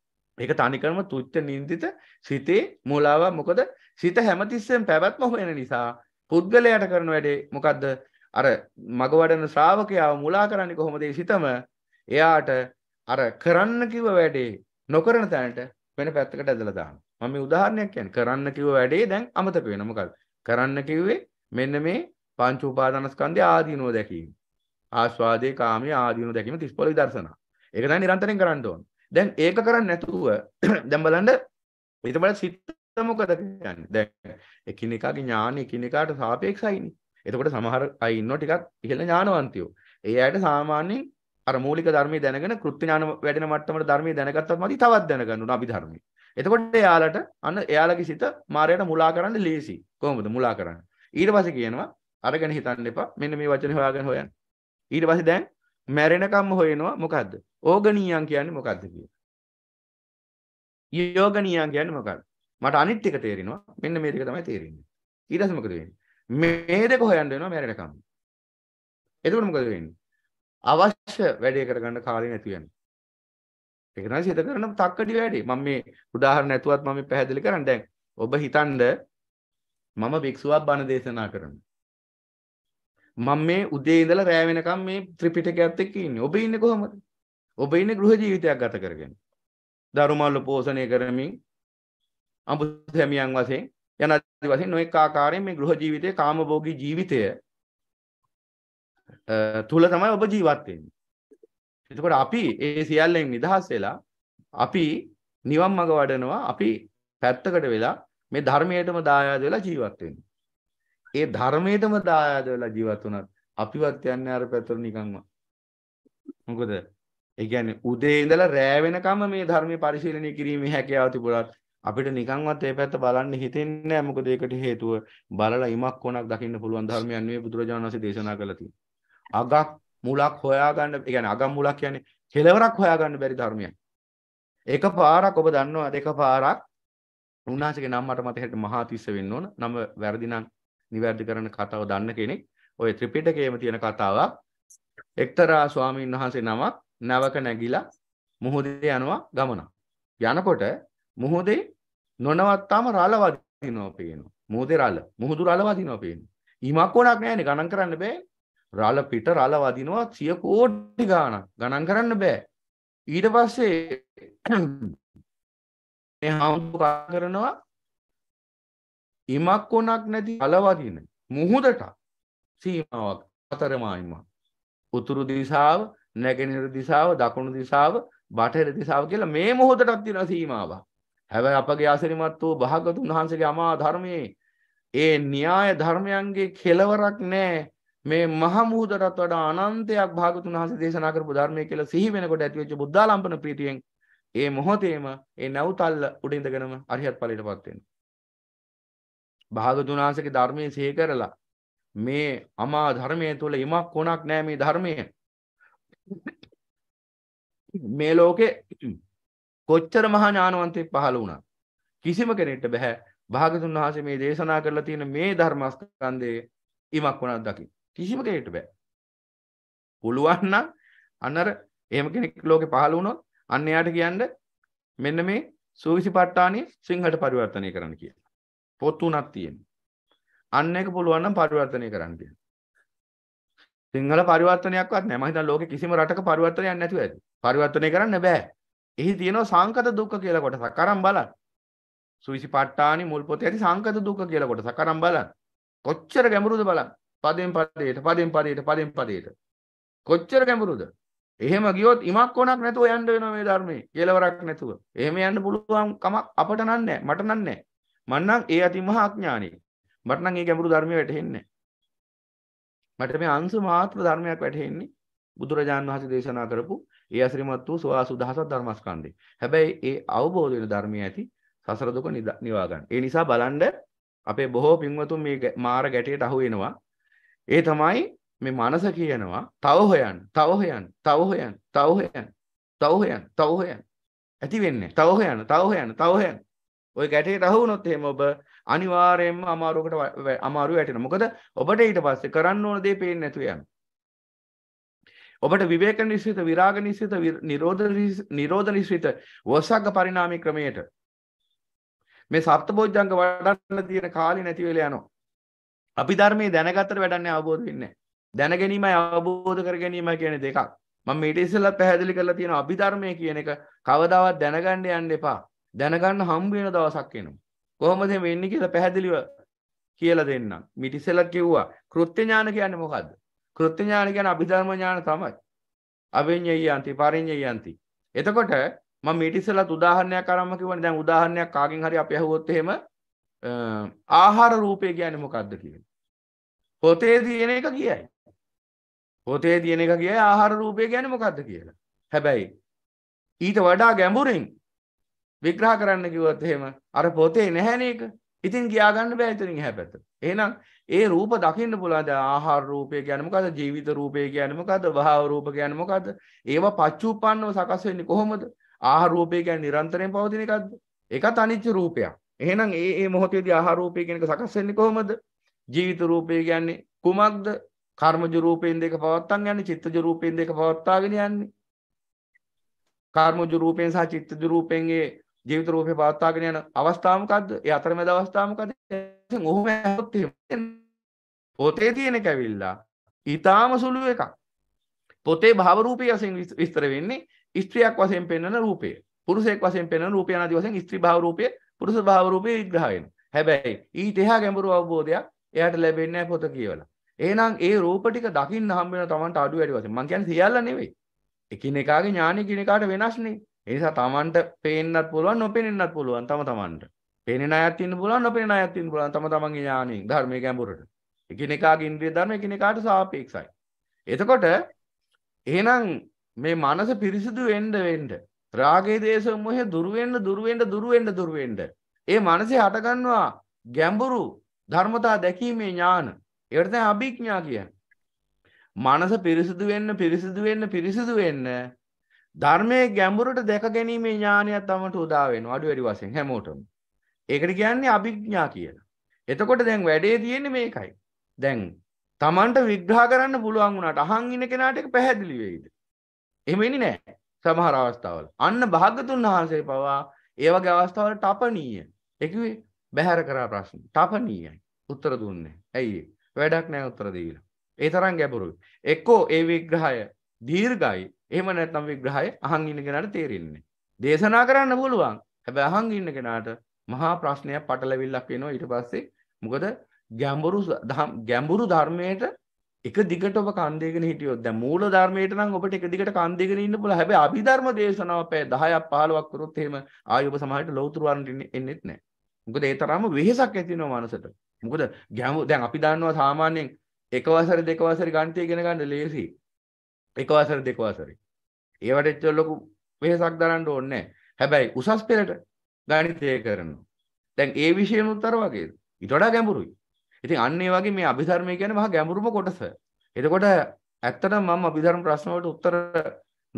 ඒක තනිකරම තුච්ච නින්දිත සිතේ මුලාව මොකද සිත හැමතිස්සෙන් පැවැත්ම හොයෙන නිසා පුද්ගලයට කරන වැඩේ මොකක්ද අර මග වඩන ශ්‍රාවකයාව මුලා කරන්නේ කොහොමද සිතම එයාට අර කරන්න කිව්ව වැඩේ නොකරන තැනට වෙන පැත්තකට ඇදලා දානවා මම මේ උදාහරණයක් කියන්නේ කරන්න කිව්ව වැඩේ දැන් අමතක වෙනවා මොකද කරන්න කිව්වේ මෙන්න මේ පංච උපාදානස්කන්ධය ආදීනෝ දැකීම ආස්වාදේ කාමයේ ආදීනෝ දැකීම 35 විදර්ශනා ඒක තමයි නිරන්තරයෙන් කරන්න ඕන දැන් ඒක කරන්නේ නැතුව [clears throat] දැන් බලන්න ඊට බලලා සිත මොකද කියන්නේ දැන් එකිනෙකාගේ ඥාන එකිනෙකාට සාපේක්ෂයිනේ එතකොට සමහර අය ඉන්නෝ ටිකක් ඉහළ ඥානවන්තයෝ. ඒ අයට සාමාන්‍යයෙන් අර මූලික ධර්මයේ දැනගෙන කෘත්‍ය ඥාන වැඩෙන මට්ටමට ධර්මයේ දැනගත්තත් මදි තවත් දැනගන්න උන අභිධර්මයේ. එතකොට එයාලට අන්න එයාලගේ සිත මායයට මුලා කරන්න ලේසි. කොහොමද මුලා කරන්නේ? ඊට පස්සේ කියනවා අරගෙන හිතන්න එපා. මෙන්න මේ වචනේ හොයාගෙන හොයන්න. ඊට පස්සේ දැන් මැරෙනකම්ම හොයනවා මොකද්ද? ඕගනියන් කියන්නේ මොකද්ද කියලා. යෝගනියන් කියන්නේ මොකක්ද? මට අනිත් එක තේරෙනවා. මෙන්න මේ දෙක තමයි තේරෙන්නේ. ඊට පස්සේ මොකද වෙන්නේ? මේ දෙක හොයන්න වෙනවා මැරෙනකම්. එතකොට මොකද වෙන්නේ? අවශ්‍ය වැඩේ කරගන්න කාලේ නැති වෙනවා. ඒක නම් සිත කරන තක්කඩි වැඩේ. මම මේ උදාහරණ ඇතුවත් මම මේ පැහැදිලි කරන්න දැන් ඔබ හිතනද මම වික්ෂුවක් බණ දේශනා කරනවා. මම මේ උදේ ඉඳලා රෑ වෙනකම් මේ ත්‍රිපිටකයත් එක්ක ඉන්නේ. ඔබ ඉන්නේ කොහමද? ඔබ ඉන්නේ ගෘහ ජීවිතයක් ගත කරගෙන. ධර්මවල පෝෂණය කරමින් අඹ සැමියන් වශයෙන් යන අදි වශයෙන් නොඑක ආකාරයෙන් මේ ගෘහ ජීවිතය කාමභෝගී ජීවිතය තුල තමයි ඔබ ජීවත් වෙන්නේ. එතකොට අපි ඒ සියල්ලෙන් නිදහස් වෙලා අපි නිවන් මඟ වඩනවා අපි පැත්තකට වෙලා මේ ධර්මයටම දායාද වෙලා ජීවත් වෙනවා. ඒ ධර්මයටම දායාද වෙලා ජීවත් වුණත් අපිවත් යන්නේ අර පැත්තට නිකන්ම. මොකද ඒ කියන්නේ උදේ ඉඳලා රෑ වෙනකම් මේ ධර්මයේ පරිශීලනය කිරීමේ හැකියාව තිබුණත් අපිට නිකන්වත් ඒ පැත්ත බලන්න හිතෙන්නේ නැහැ මොකද ඒකට හේතුව බලලා ඉමක් කොනක් දකින්න පුළුවන් ධර්මයන් නෙවෙයි බුදුරජාණන් වහන්සේ දේශනා කළා තියෙන්නේ අගක් මුලක් හොයාගන්න ඒ කියන්නේ අගක් මුලක් කියන්නේ කෙලවරක් හොයාගන්න බැරි ධර්මයක් ඒක පාරක් ඔබ දන්නවද ඒක පාරක් උන්වහන්සේගේ නම මට මතකයට මහාතිස්ස වෙන්න ඕන නම වැරදි නම් නිවැරදි කරන කතාව දන්න කෙනෙක් ඔය ත්‍රිපිටකයේම තියෙන කතාවක් එක්තරා ස්වාමීන් වහන්සේ නමක් නැවක නැගිලා මුහුදේ යනවා ගමනක් යනකොට මොහොදේ නොනවත්තාම රළ වදිනවා පේනවා. මොහොදේ රළ. මුහුදු රළ වදිනවා පේනවා. ඊමක් ඕනක් නැහැනේ ගණන් කරන්න බෑ. රළ පිට රළ වදිනවා 100 කෝටි ගාණක්. ගණන් කරන්න බෑ. ඊට පස්සේ මේ හාමුදුරු කරනවා ඉමක් කොනක් නැති රළ වදින මුහුදට සීමාවක් අතරමයිමක්. උතුරු දිසාව නැගෙනහිර දිසාව දකුණු දිසාව බටහිර දිසාව කියලා මේ මොහොතටත් තියෙන සීමාවක්. හැබැයි අපගේ අසිරිමත් වූ භාගතුන් වහන්සේගේ අමා ධර්මයේ ඒ න්‍යාය ධර්මයන්ගේ කෙලවරක් නෑ මේ මහා මුහුදටත් වඩා අනන්තයක් භාගතුන් වහන්සේ දේශනා කරපු ධර්මය කියලා සිහි වෙනකොට ඇතිවෙච්ච බුද්ධාලම්පන ප්‍රීතියෙන් ඒ මොහොතේම ඒ නැවතල්ල උඩ ඉඳගෙනම අරිහත් ඵලයටපත් වෙනවා. භාගතුන් වහන්සේගේ ධර්මයේ සිහි කරලා මේ අමා ධර්මයේ තුල යමක් කොනක් නෑ මේ ධර්මය. මේ ලෝකේ කොච්චර මහා ඥානවන්තයෙක් පහළ වුණා. කිසිම කෙනෙක්ට බැහැ භාගතුන් වහන්සේ මේ දේශනා කරලා තියෙන මේ ධර්මස්කන්ධයේ ඉමක් වුණා දකින්න. කිසිම කෙනෙක්ට බෑ. පුළුවන් නම් අනර එහෙම කෙනෙක් ලෝකේ පහළ වුණොත් අන්න එයාට කියන්න මෙන්න මේ සූවිසිපට්ඨානිය සිංහලට පරිවර්තනය කරන්න කියලා. පොත් තුනක් තියෙනවා. අන්න එක පුළුවන් නම් පරිවර්තනය කරන්න කියලා. සිංහල පරිවර්තනයක්වත් නැහැ. මම හිතන්නේ ලෝකේ කිසිම රටක පරිවර්තනයක් නැතුව ඇති. පරිවර්තනය කරන්න බෑ. එහි තියෙනවා සංකත දුක්ඛ කියලා කොටසක් අරන් බලන්න සුවිසි පට්ටානි මුල් පොතේ ඇති සංකත දුක්ඛ කියලා කොටසක් අරන් බලන්න කොච්චර ගැඹුරුද බලන්න පදෙන් පදයට පදෙන් පදයට පදෙන් පදයට කොච්චර ගැඹුරුද එහෙම ගියොත් ඉමක් කොනක් නැතුව යන්න වෙනවා මේ ධර්මයේ කෙලවරක් නැතුව. එහෙම යන්න පුළුවන් කමක් අපට නම් නැහැ. මට නම් නැහැ. මං නම් ඒ අතිමහා අඥානී. මට නම් මේ ගැඹුරු ධර්මයේ වැටහෙන්නේ නැහැ. මට මේ අංශු මාත්‍ර ධර්මයක් වැටහෙන්නේ බුදුරජාන් වහන්සේ දේශනා කරපු ඒ අසිරිමත් වූ සෝවාසු දහසක් ධර්මස්කන්ධේ. හැබැයි ඒ අවබෝධ වෙන ධර්මයේ ඇති සසර දුක නිවා ගන්න. ඒ නිසා බලන්න අපේ බොහෝ පින්වතුන් මේ මාර ගැටයට අහු වෙනවා. ඒ තමයි මේ මනස කියනවා තව හොයන්, තව හොයන්, තව හොයන්, තව හොයන්, තව හොයන්, තව හොයන්. ඇති වෙන්නේ. තව හොයන, තව හොයන, තව හොයන. ඔය ගැටේට අහු වුණොත් එහෙම ඔබ අනිවාර්යයෙන්ම අමාරුවකට අමාරුව වැටෙනවා. මොකද ඔබට ඊට පස්සේ කරන්න ඕන දේ පේන්නේ නැතුව යනවා. ඔබට විවේක නිසිත විරාග නිසිත නිරෝධ නිසිත වසග්ග පරිණාමී ක්‍රමයට මේ සප්තබෝධ්‍යංග වඩන්න තියෙන කාලේ නැති වෙලා යනවා. අපි ධර්මයේ දැනගත්තට වැඩන්නේ අවබෝධ වෙන්නේ දැන ගැනීමයි අවබෝධ කර ගැනීමයි කියන දෙකක්. මම ඊට ඉස්සෙල්ලා පැහැදිලි කරලා තියෙන අභිධර්මය කියන එක කවදාවත් දැනගන්න යන්න එපා. දැනගන්න හම්බ වෙන දවසක් එනවා. කොහොමද මේ වෙන්නේ කියලා පැහැදිලිව කියලා දෙන්නම්. මිටිසෙලක් කිව්වා. කෘත්‍ය ඥාන කියන්නේ මොකද්ද? කෘත්‍ය ඥාන ගැන අභිධර්ම ඥාන තමයි අභිඤ්ඤය යන්ති පරිඤ්ඤය යන්ති එතකොට මම මීට ඉස්සෙල්ලත් උදාහරණයක් අරන්ම කිව්වනේ දැන් උදාහරණයක් කාගෙන් හරි අපි අහුවොත් එහෙම ආහාර රූපය කියන්නේ මොකද්ද කියලා පොතේ තියෙන එක කියයි පොතේ තියෙන එක කියයි ආහාර රූපය කියන්නේ මොකද්ද කියලා හැබැයි ඊට වඩා ගැඹුරින් විග්‍රහ කරන්න කිව්වොත් එහෙම අර පොතේ නැහැන එක ඉතින් ගියාගන්න බෑ එතනින් එහා පැත්තට. එහෙනම් ඒ රූප දකින්න පුළන්ද ආහාර රූපය ගැනමකද ජීවිත රූපය ගැනමකද භාව රූප ගැනමකද ඒවා පච්චුපන්නව සකස්වෙන්නේ කොහොමද ආහරූපය ගැන නිරන්තරයෙන් පවතින එකක්ද එක අනිච්ච රූපයක් එහෙනම් ඒ මොහොතේද ආහාරූපය කෙනක සකස්වෙන්නේ කොහොමද ජීවිත රූපය ගැන්නේ කුමක්ද කර්මජ රූපයෙන් දෙක පවත්තන් යන්නේ චිත්තජ රූපයෙන් දෙක පවත්තාගෙන යන්නේ කර්මජ රූපයෙන් සහ චිත්තජ රූපෙන්ගේ ජීවිත රූපය පවත්වාගෙන යන අවස්ථාවකක්ද ඒ අතරමැද අවස්ථාවකද ඔහොම ඇහොත් පොතේ තියෙන කැවිල්ලා ඊටාම සුළු එකක් පොතේ භාව රූපය වශයෙන් විස්තර වෙන්නේ ස්ත්‍රියක් වශයෙන් පෙන්වන රූපය පුරුෂයෙක් වශයෙන් පෙන්වන රූපය ආදී වශයෙන් ස්ත්‍රී භාව රූපය පුරුෂ භාව රූපය විග්‍රහ වෙනවා හැබැයි ඊට එහා ගැඹුරු අවබෝධයක් එයාට ලැබෙන්නේ නැහැ පොත කියවලා එහෙනම් ඒ රූප ටික දකින්න හම්බ වෙන තමන්ට අඩු වැඩි වශයෙන් මම කියන්නේ සියල්ල නෙවෙයි එකිනෙකාගේ ඥානෙ කිනකාට වෙනස් නේ එනිසා තමන්ට පේන්නත් පුළුවන් නොපෙනෙන්නත් පුළුවන් තම තමන්ට පෙනෙන අයත් ඉන්න පුළුවන් නොපෙනෙන අයත් ඉන්න පුළුවන් තම තමන්ගේ ඥාණයෙන් ධර්මයේ ගැඹුරට එකිනෙකාගේ ඉන්ද්‍රිය ධර්ම එකිනෙකාට සාපේක්ෂයි එතකොට එහෙනම් මේ මනස පිරිසිදු වෙන්න වෙන්න රාගේ දේශ මොහේ දුරු වෙන්න දුරු වෙන්න දුරු වෙන්න දුරු වෙන්න ඒ මනසේ හටගන්නවා ගැඹුරු ධර්මතා දැකීමේ ඥාන ඒකට තමයි අභිඥා කියන්නේ මනස පිරිසිදු වෙන්න පිරිසිදු වෙන්න පිරිසිදු වෙන්න ධර්මය ගැඹුරට දැක ගැනීමේ ඥානයක් තමට උදාවෙන අඩු වැඩි වසෙන් හැමෝටම ඒකට කියන්නේ අභිඥා කියලා එතකොට දැන් වැඩේ තියෙන්නේ මේකයි දැන් තමන්ට විග්‍රහ කරන්න පුළුවන් වුණාට අහන් ඉන්න කෙනාට ඒක පැහැදිලි වෙයිද? එහෙම වෙන්නේ නැහැ සමහර අවස්ථාවල. අන්න භාගතුන් වහන්සේ පවා ඒ වගේ අවස්ථාවල තපනීය. ඒ කිව්වේ බැහැර කරා ප්‍රශ්න. තපනීයයි. උත්තර දුන්නේ. ඇයි වැඩක් නැහැ උත්තර දීලා. ඒ තරම් ගැඹුරුයි. එක්කෝ ඒ විග්‍රහය දීර්ඝයි. එහෙම නැත්නම් විග්‍රහය අහන් ඉන්න කෙනාට තේරෙන්නේ දේශනා කරන්න පුළුවන් හැබැයි අහන් ඉන්න කෙනාට මහා ප්‍රශ්නයක් පටලවිල්ලක් වෙනවා ඊට පස්සේ මොකද ගැඹුරු ගැඹුරු ධර්මයට එක දිගට ඔබ කන් දෙගෙන හිටියොත් දැන් මූල ධර්මයට නම් ඔබට එක දිගට කන් දෙගෙන ඉන්න පුළුවන් හැබැයි අභිධර්ම දේශනාව පැය 10ක් 15ක් කරොත් එහෙම ආයෙ ඔබ සමාජයට ලෞතුරු වන්න එන්නෙත් නැහැ මොකද ඒ තරම්ම වෙහෙසක් ඇති වෙනවා මනසට මොකද ගැඹුරු දැන් අපි දන්නවා සාමාන්‍යයෙන් එක වසරේ දෙක වසරේ ගණිතය ඉගෙන ගන්න ලේසි එක වසර දෙක වසරේ. ඒවට එච්චර ලොකු වෙහසක් දරන්න ඕනේ හැබැයි උසස් පෙළට ගණිතය කරනවා. දැන් ඒ විෂයනුත් අර වගේද? ඊට වඩා ගැඹුරුයි. ඉතින් අන්න ඒ වගේ මේ අභිධර්මය කියන්නේ මහා ගැඹුරුම කොටස. එතකොට ඇත්තටම මම අභිධර්ම ප්‍රශ්න වලට උත්තර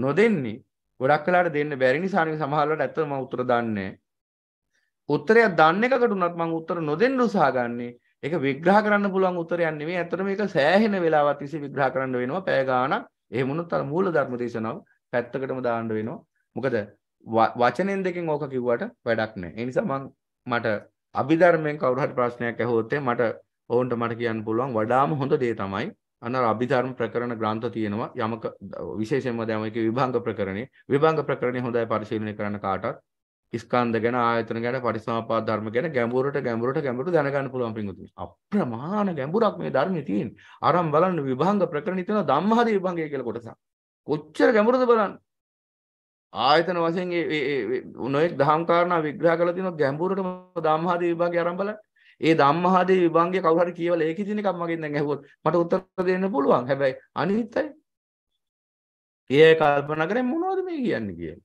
නොදෙන්නේ ගොඩක් වෙලාට දෙන්න බැරි නිසා නෙවෙයි සමහර වෙලාවට ඇත්තටම මම උත්තර දන්නේ උත්තරයක් දන්න එකකට උනත් මම උත්තර නොදෙන්න උත්සාහ ගන්නේ ඒක විග්‍රහ කරන්න පුළුවන් උත්තරයක් නෙවෙයි ඇත්තටම මේක සෑහෙන වෙලාවක් තිස්සේ විග්‍රහ කරන්න වෙනවා පැය ගාණක් එහෙම වුණොත් අර මූල ධර්ම දේශනාව පැත්තකටම දාන්න වෙනවා. මොකද වචනෙන් දෙකෙන් ඕක කිව්වට වැඩක් නැහැ. ඒ නිසා මම මට අභිධර්මයෙන් කවුරු හරි ප්‍රශ්නයක් ඇහුවොත් මට ඔවුන්ට මට කියන්න පුළුවන් වඩාම හොඳ දේ තමයි අන්න අභිධර්ම ප්‍රකරණ ග්‍රන්ථ තියෙනවා යමක විශේෂයෙන්ම දැන් මේකේ විභංග ප්‍රකරණේ විභංග ප්‍රකරණේ හොඳයි පරිශීලනය කරන්න කාටත් ස්කන්ධ ගැන ආයතන ගැන පරිසමාපාද ධර්ම ගැන ගැඹුරට ගැඹුරට ගැඹුරට දැනගන්න පුළුවන් පින්වතුනි. අප්‍රමාණ ගැඹුරක් මේ ධර්මයේ තියෙන. අරන් බලන්න විභංග ප්‍රකරණ තියෙන ධම්මහරි විභංගය කියලා කොටසක්. කොච්චර ගැඹුරද බලන්න. ආයතන වශයෙන් මේ නොඑක් දහම් කාරණා විග්‍රහ කරලා තියෙන ගැඹුරටම ධම්මහරි විභංගය අරන් බලන්න. ඒ ධම්මහරි විභංගය කවුරු හරි කියවලා ඒකේ තියෙන එකක් මගෙන් දැන් ඇහුවොත් මට උත්තර දෙන්න පුළුවන්. හැබැයි අනිත් අය ඒ කල්පනා කරන්නේ මොනවද මේ කියන්නේ කියලා.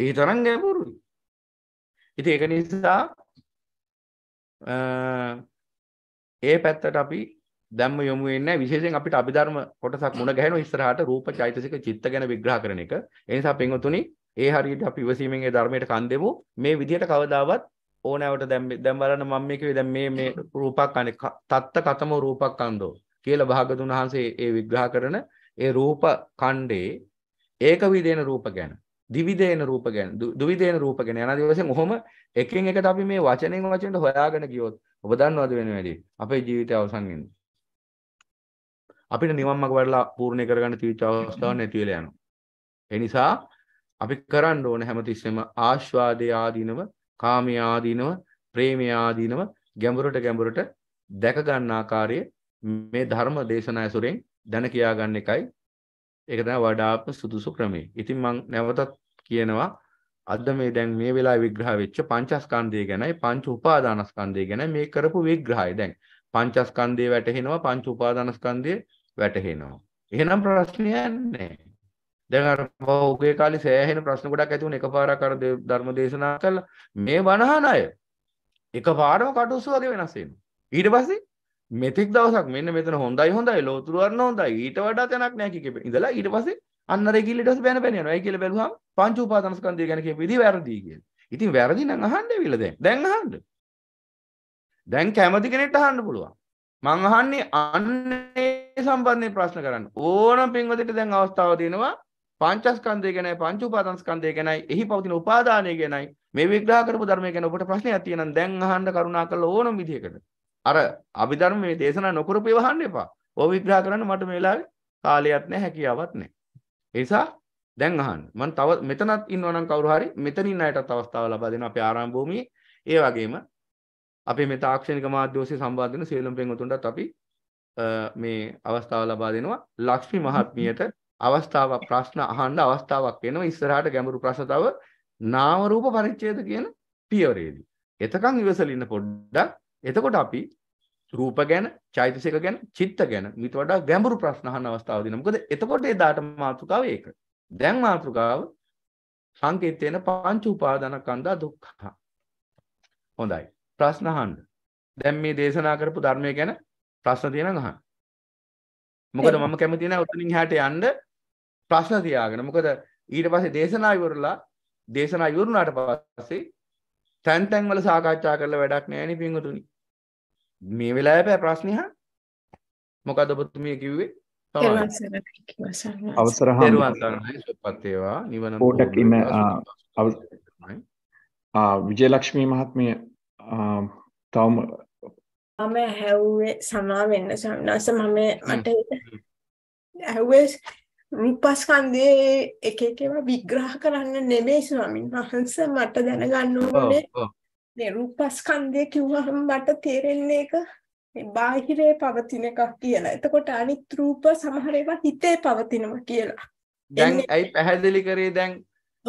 ඒ තරම් ගැඹුරුයි. ඉති එක නිසා ඒ පැත්තට අපි දැම යොමුවෙන්න විශේෂෙන් අපිට අභිධර්ම කොටසක් මුණ ගැන ස්තරහට රූප චෛතසික චිත්ත ගැන විග්‍රහ කරන එක එනිසා පෙන්වතුනි ඒ හරියට අපි ඉවසීමෙන්ගේ ධර්මයට කන් දෙමු මේ විදිහට කවදාවත් ඕනෑවට දැම් දැම් බලන්න මම මේකේ දැන් මේ මේ රූපක් අනේ තත්ත කතම රූපක් කන්දෝ කියලා භාගතුන් වහන්සේ ඒ විග්‍රහ කරන ඒ රූප ඛණ්ඩේ ඒක විදේන රූප ගැන දිවිදේන රූප ගැන දුවිදේන රූප ගැන යන දිවසෙන් ඔහොම එකෙන් එකට අපි මේ වචනෙන් වචනට හොයාගෙන ගියොත් ඔබ දන්නවද වෙන වැඩි අපේ ජීවිතය අවසන් වෙන්නේ අපිට නිවන් මඟ වඩලා පූර්ණ කරගන්න තිබිච්ච අවස්ථාව නැති වෙලා යනවා ඒ නිසා අපි කරන්න ඕන හැමතිස්සෙම ආස්වාදයේ ආදීනව කාමයේ ආදීනව ප්‍රේමයේ ආදීනව ගැඹුරට ගැඹුරට දැක ගන්න ආකාරයේ මේ ධර්ම දේශනා ඇසුරෙන් දැන කියා ගන්න එකයි ඒකත වඩාත්ම සුදුසු ක්‍රමේ ඉතින් මං නැවතත් කියනවා අද මේ දැන් මේ වෙලා විග්‍රහ වෙච්ච පංචස්කන්දය ගැනයි පංච උපාදානස්කන්දය ගැන මේ කරපු විග්‍රහයි දැන් පංචස්කන්දය වැටහෙනවා පංච උපාදානස්කන්දය වැටහෙනවා එහෙනම් ප්‍රශ්නයන්නේ දැන් පෞගේ කාලි සෑහෙන ප්‍රශ්න ගොඩක් ඇතිවුණ එක පාරකර ධර්ම දේශනා කළ මේ වනහන අය එක පාරම කටුස්සු වගේ වෙනස්සෙන ඊට පස්සේ මෙතෙක් දවසක් මෙන්න මෙතන හොඳයි හොඳයි ලෝතුරුවරණ හොඳයි ඊට වඩා තැනක් නැහැ කිකේ ඉඳලා ඊට පස්සේ අන්න අර කිල්ලට පස්සේ බැන බැන යනවා. ඒ කියලා බැලුවාම පංච උපාදානස්කන්ධය ගැන කියපු විදිහ වැරදි කියලා. ඉතින් වැරදි නම් අහන්න එවිලා දැන්. දැන් අහන්න. දැන් කැමති කෙනෙක්ට අහන්න පුළුවන්. මං අහන්නේ අන්නේ සම්බන්ධයෙන් ප්‍රශ්න කරන්න. ඕනම් පින්වතෙට දැන් අවස්ථාව දෙනවා පංචස්කන්ධය ගැනයි පංච උපාදානස්කන්ධය ගැනයි එහි පවතින උපාදානය ගැනයි මේ විග්‍රහ කරපු ධර්මය ගැන ඔබට ප්‍රශ්නයක් තියෙනම් දැන් අහන්න කරුණා කරලා ඕනම විදිහකට අර අභිධර්ම මේ දේශනා නොකරපු ඒවා අහන්න එපා. ඕව විග්‍රහ කරන්න මට මේ වෙලාවේ කාලයක් නැහැ හැකියාවක් නැහැ. ඒ නිසා දැන් අහන්න. මම තව මෙතනත් ඉන්නවා නම් කවුරු හරි මෙතනින් අයටත් අවස්ථාව ලබා දෙනවා අපේ ආරාම භූමියේ. ඒ වගේම අපේ මේ තාක්ෂණික මාධ්‍ය ඔස්සේ සම්බන්ධ වෙන සියලුම පෙම්වතුන්ටත් අපි මේ අවස්ථාව ලබා දෙනවා. ලක්ෂ්මී මහත්මියට අවස්ථාව ප්‍රශ්න අහන්න අවස්ථාවක් වෙනවා. ඉස්සරහට ගැඹුරු ප්‍රශ්න තව නාම රූප පරිච්ඡේද කියන පියවරේදී. එතකන් ඉවසලින්න පොඩ්ඩක්. එතකොට අපි රූප ගැන චෛතසික ගැන චිත්ත ගැන මිට වඩා ගැඹුරු ප්‍රශ්න අහන අවස්ථාව දෙනවා. මොකද එතකොට එදාට මාතෘකාව ඒක. දැන් මාතෘකාව සංකේතේන පංච උපාදානකන්දා දුක්ඛ. හොඳයි. ප්‍රශ්න අහන්න. දැන් මේ දේශනා කරපු ධර්මය ගැන ප්‍රශ්න තියෙනවා අහන්න. මොකද මම කැමති නැහැ උතනින් හැට යන්න ප්‍රශ්න තියාගෙන. මොකද ඊට පස්සේ දේශනා ඉවරලා දේශනා ඉවරුණාට පස්සේ තැන් තැන් වල සාකච්ඡා කරලා වැඩක් නැහැ නේ පින්වතුනි. මේ වෙලා පැ ප්‍රශ්නය මොකද ඔබතුමිය කිව්වේ අවසර පත්තේවා නිවන පෝටක් ඉන්න විජයලක්ෂ්මී මහත්මිය තවම මම හැව්වේ සමා වෙන්න සම්නස මම මට ඇහුවේ රූපස්කන්ධයේ එක එකව විග්‍රහ කරන්න නෙමෙයි ස්වාමින් වහන්සේ මට දැනගන්න ඕනේ මේ රූපස්කන්ධය කිව්වහම මට තේරෙන්නේ ඒක බාහිරේ පවතින එකක් කියලා. එතකොට අනිත් රූප සමහර ඒවා හිතේ පවතිනවා කියලා. දැන් ඇයි පැහැදිලි කරේ දැන්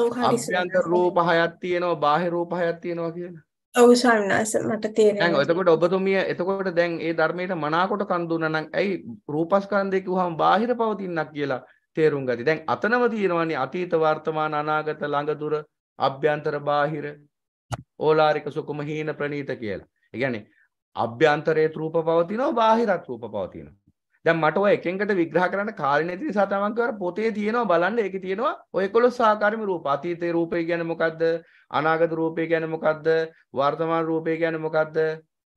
අභ්‍යන්තර රූප හයක් තියෙනවා බාහිර රූප හයක් තියෙනවා කියලා. ඔව් ස්වාමිනාස මට තේරෙනවා. දැන් එතකොට ඔබතුමිය එතකොට දැන් ඒ ධර්මයට මනාකොට කන් දුන්නා නම් ඇයි රූපස්කන්ධය කිව්වහම බාහිර පවතිනක් කියලා තේරුම් ගත්තේ. දැන් අතනම තියෙනවානේ අතීත වර්තමාන අනාගත ළඟ දුර අභ්‍යන්තර බාහිර ඕලාරික සුකුම හීන ප්‍රනීත කියලා. ඒගැනේ අභ්‍යන්තරයේ රූප පවතිනවා බාහිරත් රූප පවතිනවා. දැන් මට ඔය එකෙන්කට විග්‍රහ කරන්න කාලේ නැති නිසා තමන් කර පොතේ තියෙනවා බලන්න ඒකේ තියෙනවා ඔය 11 ආකාරෙම රූප. අතීතේ රූපය කියන්නේ මොකද්ද? අනාගත රූපය කියන්නේ මොකද්ද? වර්තමාන රූපය කියන්නේ මොකද්ද?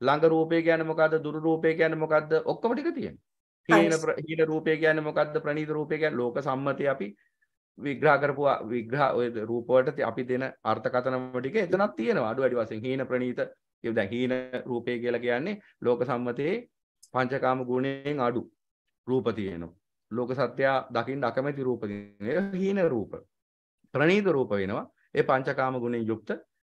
ළඟ රූපය කියන්නේ මොකද්ද? දුර රූපය කියන්නේ මොකද්ද? ඔක්කොම ටික තියෙනවා. හීන හීන රූපය කියන්නේ මොකද්ද? ප්‍රනීත රූපය කියන්නේ ලෝක සම්මතය අපි විග්‍රහ කරපු විග්‍රහ රූපවට අපි දෙන අර්ථකතනම ටික එතනක් තියෙනවා අඩු වැඩි වශයෙන් හීන ප්‍රනීත කියව දැන් හීන රූපය කියලා කියන්නේ ලෝක සම්මතයේ පංචකාම ගුණයෙන් අඩු රූප තියෙනවා ලෝක සත්‍යය දකින්න අකමැති රූප හීන රූප ප්‍රනීත රූප වෙනවා ඒ පංචකාම ගුණයෙන් යුක්ත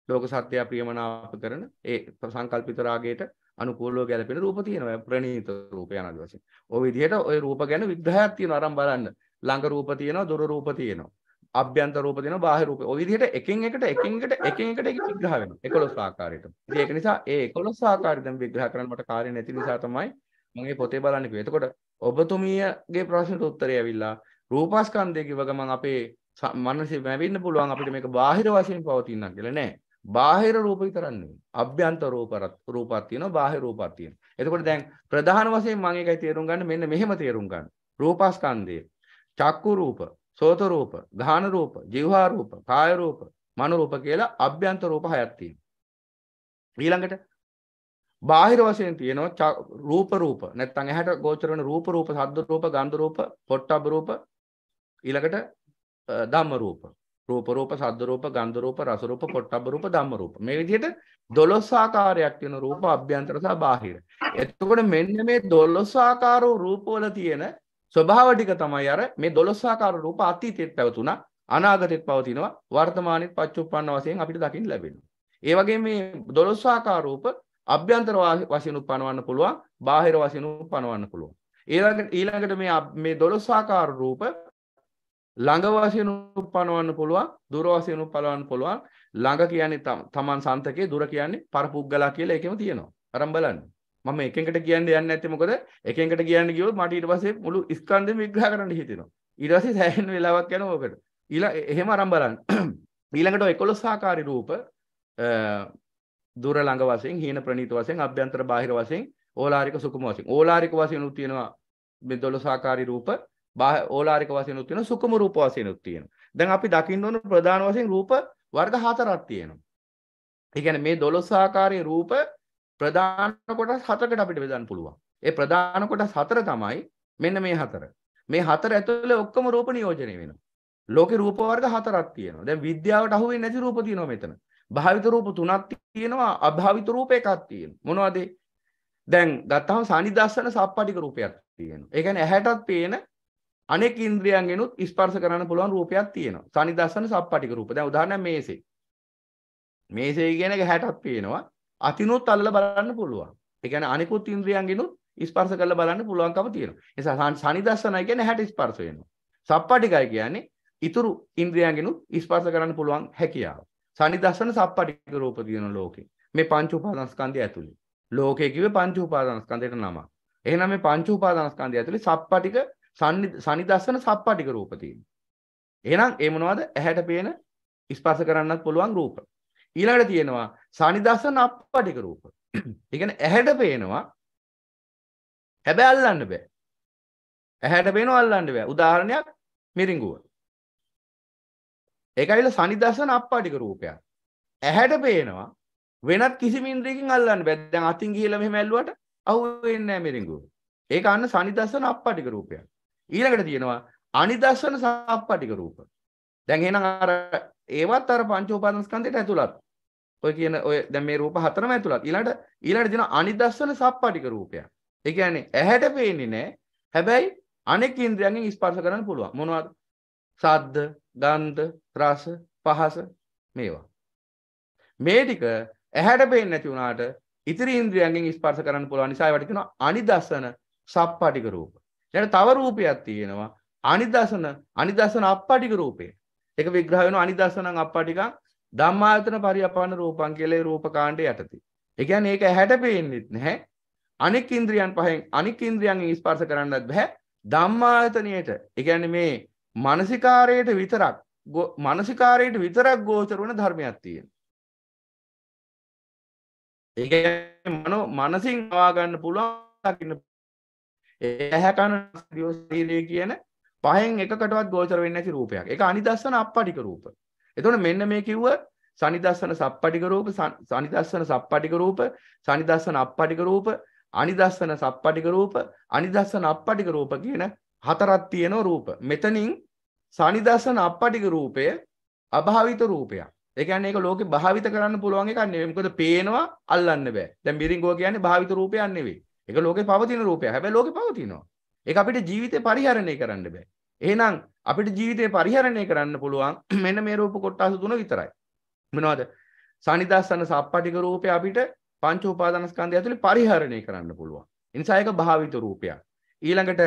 ලෝක සත්‍යය ප්‍රියමනාප කරන ඒ සංකල්පිත රාගයට අනුකූලව ගැලපෙන රූප තියෙනවා ප්‍රනීත රූප යන ආදි වශයෙන්. ওই විදිහට ওই රූප ගැන විග්‍රහයක් තියෙනවා අරන් බලන්න. ළඟ රූප තියෙනවා දුර රූප තියෙනවා. අභ්‍යන්තර රූප තියෙනවා බාහිර රූප. ඔය විදිහට එකින් එකට එකින් එකට එකින් එකට ඒක විග්‍රහ වෙනවා. 11 ආකාරයට. ඉතින් ඒක නිසා ඒ 11 ආකාරයෙන් දැන් විග්‍රහ කරන්න මට කාර්ය නැති නිසා තමයි මම මේ පොතේ බලන්න කිව්වේ. එතකොට ඔබතුමියගේ ප්‍රශ්නට උත්තරය ඇවිල්ලා රූපස්කන්ධය කිව්ව ගමන් අපේ මනසේ වැවෙන්න පුළුවන් අපිට මේක බාහිර වශයෙන් පවතිනවා කියලා නෑ. බාහිර රූප විතරන්නේ අභ්‍යන්තර රූප රූපක් තියෙනවා බාහිර රූපක් තියෙනවා එතකොට දැන් ප්‍රධාන වශයෙන් මම ඒකයි තේරුම් ගන්න මෙන්න මෙහෙම තේරුම් ගන්න රූපස්කන්ධය චක්කු රූප, සෝත රූප, ගාහන රූප, જીවහා රූප, කාය රූප, මන රූප කියලා අභ්‍යන්තර රූප හයක් තියෙනවා. ඊළඟට බාහිර වශයෙන් තියෙනවා රූප රූප. නැත්නම් ඇහැට ගෝචර වෙන රූප රූප, ශබ්ද රූප, ගන්ධ රූප, පොට්ටබ්බ රූප ඊළඟට ධම්ම රූප. රූප රූප, ශබ්ද රූප, ගන්ධ රූප, රස රූප, පොට්ටබ්බ රූප, ධම්ම රූප. මේ විදිහට 12 ආකාරයක් වෙන රූප අභ්‍යන්තර සහ බාහිර. එතකොට මෙන්න මේ 12 ආකාර රූපවල තියෙන ස්වභාව ටික තමයි අර මේ දොළොස්සාකාර රූප අතීතයේත් පැවතුණා අනාගතයේත් පවතිනවා වර්තමානයේත් පච්චුප්පන්න වශයෙන් අපිට දකින්න ලැබෙනවා. ඒ වගේම මේ දොළොස්සාකාර රූප අභ්‍යන්තර වශයෙන් උපනවන්න පුළුවන් බාහිර වශයෙන් උපනවන්න පුළුවන්. ඊළඟට ඊළඟට මේ මේ දොළොස්සාකාර රූප ළඟ වශයෙන් උපනවන්න පුළුවන් දුර වශයෙන් උපනවන්න පුළුවන් ළඟ කියන්නේ තමන් සන්තකේ දුර කියන්නේ පරපුග්ගලා කියලා එකෙම තියෙනවා. අරන් බලන්න. මම එකකට කියන්න යන්න ඇත්තේ මොකද එකකට කියන්න ගියොත් මට ඊට පස්සේ මුළු ස්කන්ධෙම විග්‍රහ කරන්න හිතෙනවා ඊට පස්සේ සෑහෙන වෙලාවක් යනවා ඔකට ඊළඟ එහෙම අරන් බලන්න [clears throat] ඊළඟට 11 ආකාරي රූප දුර ළඟ වශයෙන් හීන ප්‍රනීත වශයෙන් අභ්‍යන්තර බාහිර වශයෙන් ඕලාරික සුකුම වශයෙන් ඕලාරික වශයෙන් උත් තියෙනවා මේ 12 ආකාරي රූප ඕලාරික වශයෙන් උත් තියෙනවා සුකුම රූප වශයෙන් උත් තියෙනවා දැන් අපි දකින්න ඕන ප්‍රධාන වශයෙන් රූප වර්ග හතරක් තියෙනවා ඒ කියන්නේ මේ 12 ආකාරයේ රූප ප්‍රධාන කොටස් හතරකට අපිට බෙදන්න පුළුවන්. ඒ ප්‍රධාන කොටස් හතර තමයි මෙන්න මේ හතර. මේ හතර ඇතුළේ ඔක්කොම රූප නියෝජනය වෙනවා. ලෝකේ රූප වර්ග හතරක් තියෙනවා. දැන් විද්‍යාවට අහු වෙන්නේ නැති රූප තියෙනවා මෙතන. භාවිත රූප තුනක් තියෙනවා, අභාවිත රූප එකක් තියෙනවා. මොනවද ඒ? දැන් ගත්තහම සනිදස්සන සප්පටික රූපයක් තියෙනවා. ඒ කියන්නේ ඇහැටත් පේන අනෙක් ඉන්ද්‍රියන්ගෙනුත් ස්පර්ශ කරන්න පුළුවන් රූපයක් තියෙනවා. සනිදස්සන සප්පටික රූප. දැන් උදාහරණයක් මේසේ. මේසේ කියන එක 60ක් පේනවා. අතිනුත් අල්ලලා බලන්න පුළුවන්. ඒ කියන්නේ අනිකුත් ඉන්ද්‍රියන්ගිනුත් ස්පර්ශ කරලා බලන්න පුළුවන්කම තියෙනවා. ඒ නිසා සනිදස්සනයි කියන්නේ හැට ස්පර්ශ වෙනවා. සප්පටිකයි කියන්නේ ඉතුරු ඉන්ද්‍රියන්ගිනුත් ස්පර්ශ කරන්න පුළුවන් හැකියාව. සනිදස්සන සප්පටික රූප තියෙන ලෝකේ. මේ පංච උපාදානස්කන්ධය ඇතුලේ. ලෝකයේ කිව්වේ පංච උපාදානස්කන්ධයට නම. එහෙනම් මේ පංච උපාදානස්කන්ධය ඇතුලේ සප්පටික සනිදස්සන සප්පටික රූප තියෙනවා. එහෙනම් ඒ මොනවද? ඇහැට පේන ස්පර්ශ කරන්නත් පුළුවන් රූප. ඊළඟට තියෙනවා සනිදස්සන අපපටික රූප. ඒ කියන්නේ ඇහැට පේනවා හැබැයි අල්ලන්න බෑ. ඇහැට පේනවා අල්ලන්න බෑ. උදාහරණයක් මිරිඟුව. ඒකයිල සනිදස්සන අපපටික රූපයක්. ඇහැට පේනවා වෙනත් කිසිම ඉන්ද්‍රියකින් අල්ලන්න බෑ. දැන් අතින් ගිහලා මෙහෙම ඇල්ලුවට අහු වෙන්නේ නැහැ මිරිඟුව. ඒක අන්න සනිදස්සන අපපටික රූපයක්. ඊළඟට තියෙනවා අනිදස්සන සප්පටික රූප. දැන් එහෙනම් අර ඒවත් අර පංච උපාදස්කන්දයට ඇතුළත් ඔය කියන ඔය දැ මේ රූප හතරම ඇතුළත් ඉලාට ඊලාට දෙන අනිදස්වන සප්පටික රූපය එකන්නේ ඇහැට පේන්නේ නෑ හැබැයි අනෙක් ඉන්ද්‍රියන්ගෙන් ස්පර්ශ කරන්න පුළුවන් මොනවද සද්ද ගන්ධ රස පහස මේවා මේ ටික ඇහැට පේන්නේ නැති වුණාට ඉතිරි ඉන්ද්‍රියන්ගෙන් ස්පර්ශ කරන්න පුළුවන් නිසා ඒවට කියනවා අනිදස්සන සප්පටික රූප. ඊට තව රූපයක් තියෙනවා අනිදසන අනිදසන අප්පටික රූපය. එක විග්‍රහ වෙන අනිදස්සනං අප්පටික ධම්මායතන පරිඅපාන රූපං කියලා රූපකාණ්ඩ යටතේ. ඒ කියන්නේ ඒක ඇහැට පේන්නෙත් නැහැ. අනික් ඉන්ද්‍රියන් පහෙන් අනික් ඉන්ද්‍රියන් ස්පර්ශ කරන්නත් බෑ. ධම්මායතනියට. ඒ කියන්නේ මේ මානසිකාරයට විතරක් මානසිකාරයට විතරක් ගෝචර වන ධර්මයක් තියෙනවා. ඒ කියන්නේ මනෝ මනසින් ආවා ගන්න පුළුවන් දකින්න. ඒ ඇහැ කන දිය කියන පහෙන් එකකටවත් ගෝචර වෙන්නේ නැති රූපයක්. ඒක අනිදස්සන අපපටික රූප. එතකොට මෙන්න මේ කිව්ව සනිදස්සන සප්පටික රූප, සනිදස්සන සප්පටික රූප, සනිදස්සන අපපටික රූප, අනිදස්සන සප්පටික රූප, අනිදස්සන අපපටික රූප කියන හතරක් තියෙන රූප. මෙතනින් සනිදස්සන අපපටික රූපය අභාවිත රූපයක්. ඒ කියන්නේ ඒක ලෝකෙ භාවිත කරන්න පුළුවන් එකක් නෙවෙයි. මොකද පේනවා අල්ලන්න බෑ. දැන් බිරිංගෝ කියන්නේ භාවිත රූපයක් නෙවෙයි. ඒක ලෝකෙ පවතින රූපයක්. හැබැයි ලෝකෙ පවතිනවා. ඒ අපිට ජීවිතය පරිහරණය කරන්න බෑ. ඒනම් අපිට ජීවිතය පරිහරණය කරන්න පුළුවන් [clears throat] මෙන මේ රූප කොට්ටාස තුන විතරයි. මෙනවාද සනිදස්සන්න සප්පටික රූපය අපිට පංච උපාදනස්කන්ධය ඇතුළේ පරිහරණය කරන්න පුළුවන්. නිසා ඒක භාවිත රූපයක්. ඊළඟට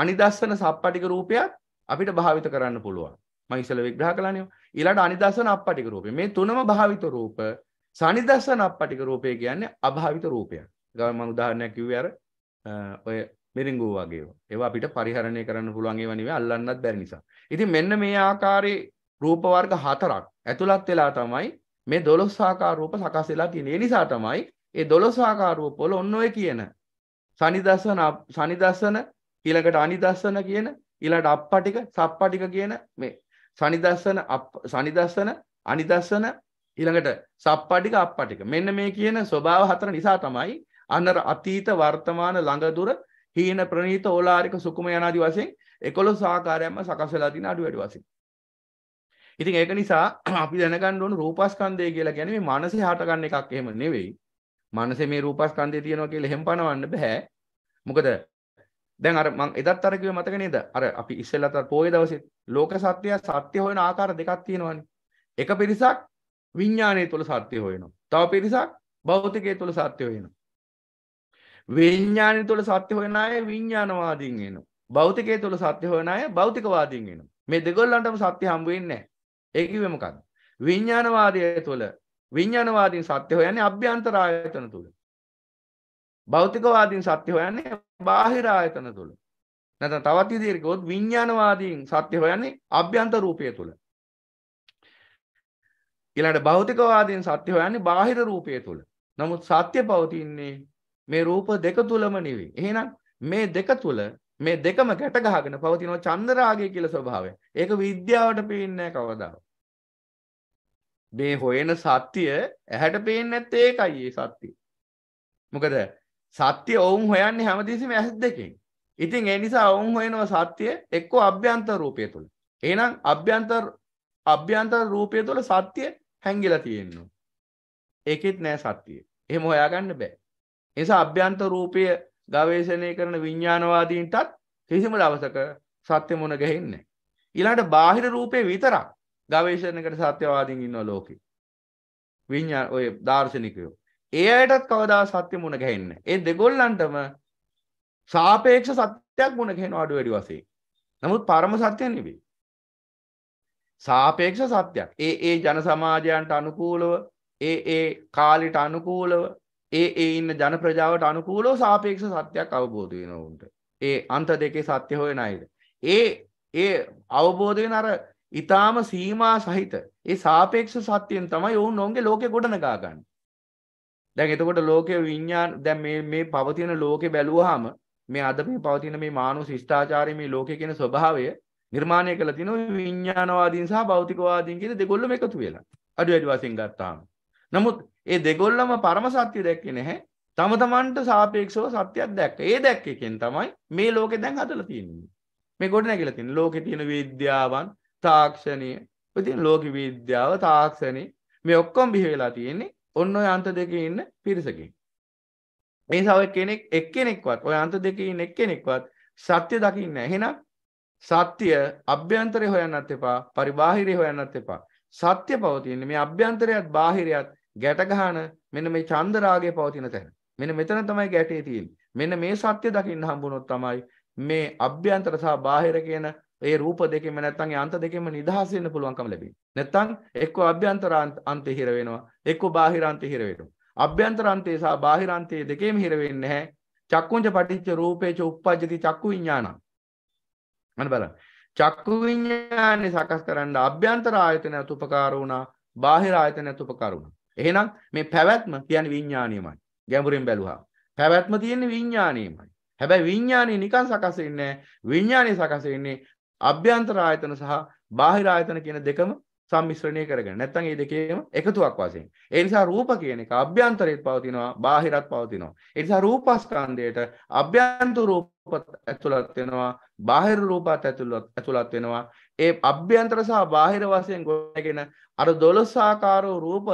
අනිදස්සන සප්පටික රූපයක් අපිට භාවිත කරන්න පුළුවන්. මම ඉස්සෙල්ලා විග්‍රහ කළානේ. ඊළඟට අනිදස්සන අප්පටික රූපය. මේ තුනම භාවිත රූප. සනිදස්සන අප්පටික රූපය කියන්නේ අභාවිත රූපයක්. ගාව මම උදාහරණයක් කිව්වේ අර ඔය මිරිඟු වගේ ඒවා අපිට පරිහරණය කරන්න පුළුවන් ඒවා නෙවෙයි අල්ලන්නත් බැරි නිසා. ඉතින් මෙන්න මේ ආකාරයේ රූප වර්ග හතරක් ඇතුළත් වෙලා තමයි මේ 12 ආකාර රූප සකස් වෙලා තියෙන්නේ. ඒ නිසා තමයි ඒ 12 ආකාර රූප වල ඔන්න ඔය කියන සනිදසන සනිදසන ඊළඟට අනිදසන කියන ඊළඟට අප්පටික සප්පටික කියන මේ සනිදසන සනිදසන අනිදසන ඊළඟට සප්පටික අප්පටික මෙන්න මේ කියන ස්වභාව හතර නිසා තමයි අන්නර අතීත වර්තමාන ළඟදුර හීන ප්‍රනීත ඕලාරික සුකුම යනාදි වසයෙන් එකොළො සාකාරයම සකසලා තින අඩු වැඩි වසින්. ඉතින් ඒක නිසා [clears throat] අපි දැනගන්න ඕන රූපස්කන්ධය කියලා කියන්නේ මේ මනසේ හටගන්න එකක් එහෙම නෙවෙයි. මනසේ මේ රූපස්කන්ධය තියෙනවා කියලා එහෙම පනවන්න බෑ. මොකද දැන් අර මං එදත් අර කිව්වේ මතක නේද? අර අපි ඉස්සෙල්ලා තත් පොයේ දවසේ ලෝක සත්‍යය සත්‍ය හොයන ආකාර දෙකක් තියෙනවානේ. එක පිරිසක් විඥානයේ තුල සත්‍ය හොයනවා. තව පිරිසක් භෞතිකයේ තුල සත්‍ය හොයනවා. විඤ්ඥානය තුළ සත්‍ය හොයනය විඤ්ඥානවාදීන් එනු. බෞතිකය තුළ සත්‍ය හොයනය බෞතිකවාදීන් එනු. මේ දෙගොල්ලන්ටම සත්‍ය හම්බුවෙන්න ඒකිවමකක්ද. විඤ්ඥානවාදය තුළ විඤ්ඥානවාදීන් සත්‍ය හොයන්නේ අභ්‍යන්තරායතන තුළ. බෞතිකවාදීන් සත්‍ය හොයන්නේ බාහිරායතන තුළ. නැත තවත් ඉදිරිකොත් විඤ්ඥානවාදීන් සත්‍ය හොයන්නේ අභ්‍යන්ත රූපය තුළ. ඉලට බෞතිකවාදීන් සත්‍ය හොයන්නේ බාහිර රූපය තුළ. නමුත් සත්‍ය පවතින්නේ මේ රූප දෙක තුලම නෙවෙයි. එහෙනම් මේ දෙක තුල මේ දෙකම ගැට ගහගෙන පවතින චන්දරාගය කියලා ස්වභාවය. ඒක විද්‍යාවට පේන්නේ කවදා. මේ හොයන සත්‍ය ඇහැට පේන්නේ නැත්තේ ඒකයි ඒ සත්‍ය. මොකද සත්‍ය ඔවුන් හොයන්නේ හැමතිස්සෙම ඇස් දෙකෙන්. ඉතින් ඒ නිසා ඔවුන් හොයනවා සත්‍ය එක්කෝ අභ්‍යන්තර රූපය තුල. එහෙනම් අභ්‍යන්තර අභ්‍යන්තර රූපය තුල සත්‍ය හැංගිලා තියෙනවා. ඒකෙත් නෑ සත්‍යය. එහෙම හොයාගන්න බෑ. එසා අභ්‍යන්ත රූපය ගවේශණය කරන විඤ්ඥානවාදීන්ටත් කිසිම දවසක සත්‍ය මුණ ගැහෙන්නේ. ඉලාට බාහිර රූපය විතරක් ගවේශණකට සත්‍යවාදීන් ඉන්න ලෝක විඤ්ඥා ඔය දර්ශනිකයෝ. ඒ අයටත් කවදා සත්‍ය මුණ ගැහෙන්න. ඒ දෙගොල්ලන්ටම සාපේක්ෂ සත්‍යයක් මුණ ගැහෙන අඩු වැඩි වසේ. නමුත් පරම සත්‍යය නෙවේ. සාපේක්ෂ සත්‍යයක් ඒ ඒ ජන සමාජයන්ට අනුකූලව ඒ ඒ කාලිට අනුකූලව ඒ ඒ ඉන්න ජන ප්‍රජාවට අනුකූලෝ සාපේක්ෂ සත්‍යයක් අවබෝධ වෙන උන්ට. ඒ අන්ත දෙකේ සත්‍ය හොයන අයද. ඒ ඒ අවබෝධ වෙන අර ඊටාම සීමා සහිත ඒ සාපේක්ෂ සත්‍යයෙන් තමයි ඔවුන් ඔවුන්ගේ ලෝකෙ ගොඩනගා ගන්න. දැන් එතකොට ලෝකයේ විඤ්ඤාණ දැන් මේ මේ පවතින ලෝකෙ බැලුවාම මේ අද මේ පවතින මේ මානව ශිෂ්ටාචාරයේ මේ ලෝකයේ කියන ස්වභාවය නිර්මාණය කළ තිනු විඤ්ඤාණවාදීන් සහ භෞතිකවාදීන් කියන දෙගොල්ලම එකතු වෙලා අඩු වැඩි වශයෙන් ගත්තාම. නමුත් ඒ දෙගොල්ලම පරම සත්‍ය දැක්කේ නැහැ තම තමන්ට සාපේක්ෂව සත්‍යයක් දැක්ක ඒ දැක්ක එකෙන් තමයි මේ ලෝකෙ දැන් හදලා තියෙන්නේ මේ ගොඩ නැගිලා තියෙන ලෝකේ තියෙන විද්‍යාවන් තාක්ෂණය ඔය තියෙන ලෝක විද්‍යාව තාක්ෂණය මේ ඔක්කොම බිහි වෙලා තියෙන්නේ ඔන්න ඔය අන්ත දෙකේ ඉන්න පිරිසකින් මේ සව කෙනෙක් එක්කෙනෙක්වත් ඔය අන්ත දෙකේ ඉන්න එක්කෙනෙක්වත් සත්‍ය දකින්න එහෙනම් සත්‍ය අභ්‍යන්තරය හොයන්නත් එපා පරිබාහිරය හොයන්නත් එපා සත්‍ය පවතින්නේ මේ අභ්‍යන්තරයත් බාහිරයත් ගැට ගහන මෙන්න මේ චන්ද රාගය පවතින තැන. මෙන්න මෙතන තමයි ගැටේ තියෙන්නේ. මෙන්න මේ සත්‍ය දකින්න හම්බුනොත් තමයි මේ අභ්‍යන්තර සහ බාහිර කියන ඒ රූප දෙකෙම නැත්තම් ඒ අන්ත දෙකෙම නිදහස් වෙන්න පුළුවන්කම ලැබෙන්නේ. නැත්තම් එක්ක අභ්‍යන්තර අන්තේ හිර වෙනවා, එක්ක බාහිර අන්තේ හිර වෙනවා. අභ්‍යන්තර අන්තේ සහ බාහිර අන්තේ දෙකේම හිර වෙන්නේ නැහැ. චක්කුංච පටිච්ච රූපේච උප්පජ්ජති චක්කු විඥානං. අන්න බලන්න. චක්කු විඥානේ සකස් කරන්න අභ්‍යන්තර ආයතනයත් උපකාර වුණා, බාහිර ආයතනයත් උපකාර වුණා. එහෙනම් මේ පැවැත්ම කියන්නේ විඥාණයමයි. ගැඹුරින් බැලුවා. පැවැත්ම තියෙන්නේ විඥාණයමයි. හැබැයි විඥාණය නිකන් සකස් වෙන්නේ විඥාණය සකස් වෙන්නේ අභ්‍යන්තර ආයතන සහ බාහිර ආයතන කියන දෙකම සම්මිශ්‍රණය කරගෙන. නැත්නම් මේ දෙකේම එකතුවක් වශයෙන්. ඒ නිසා රූප කියන එක අභ්‍යන්තරෙත් පවතිනවා, බාහිරත් පවතිනවා. ඒ නිසා රූපස්කන්ධයට අභ්‍යන්තර රූපත් ඇතුළත් වෙනවා, බාහිර රූපත් ඇතුළත් වෙනවා. ඒ අභ්‍යන්තර සහ බාහිර වශයෙන් ගොඩනගෙන අර 12 ආකාරෝ රූප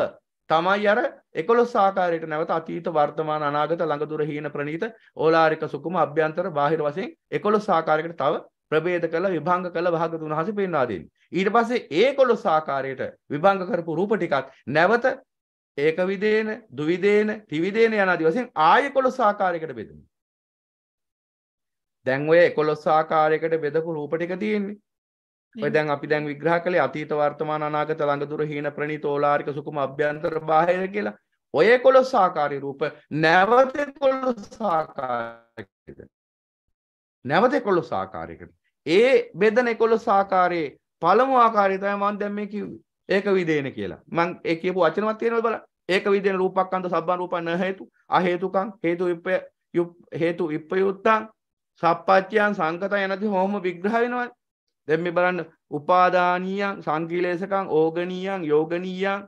තමයි අර එකොළොස් ආකාරයට නැවත අතීත වර්තමාන අනාගත ළඟදුර හීන ප්‍රනීත ඕලාරික සුකුම අභ්‍යන්තර බාහිර වශයෙන් එකොළොස් ආකාරයකට තව ප්‍රභේද කළ විභංග කළ භාගතුන් වහන්සේ පෙන්වා දෙන්නේ. ඊට පස්සේ ඒකොළොස් ආකාරයට විභංග කරපු රූප ටිකක් නැවත ඒක විදේන, දුවිදේන, ත්‍රිවිදේන යන ආදී වශයෙන් ආයෙකොළොස් ආකාරයකට බෙදෙනවා. දැන් ඔය එකොළොස් ආකාරයකට බෙදපු රූප ටික තියෙන්නේ. ඔය දැන් අපි දැන් විග්‍රහ කළේ අතීත වර්තමාන අනාගත ළඟදුර හීන ප්‍රණී තෝලාරික සුකුම අභ්‍යන්තර බාහිර කියලා ඔය කොළොස් ආකාරී රූප නැවත කොළොස් ආකාරයකද නැවත කොළොස් ආකාරයකට ඒ බෙදන කොළොස් ආකාරයේ පළමු ආකාරය තමයි මම දැන් මේ කිව්වේ ඒක විදේන කියලා මං ඒ කියපු වචනවත් තියෙනවද බලන්න ඒක විදේන රූපක්කන්ද සබ්බන් රූපන් න හේතු අ හේතුකම් හේතු විප්පය හේතු විප්පයුත්තං සප්පච්චයන් සංකතයන් නැති හොම විග්‍රහ වෙනවා දැම් මේ බලන්න උපාදානීයන් සංකිලේසකං ඕගනීයන් යෝගනීයන්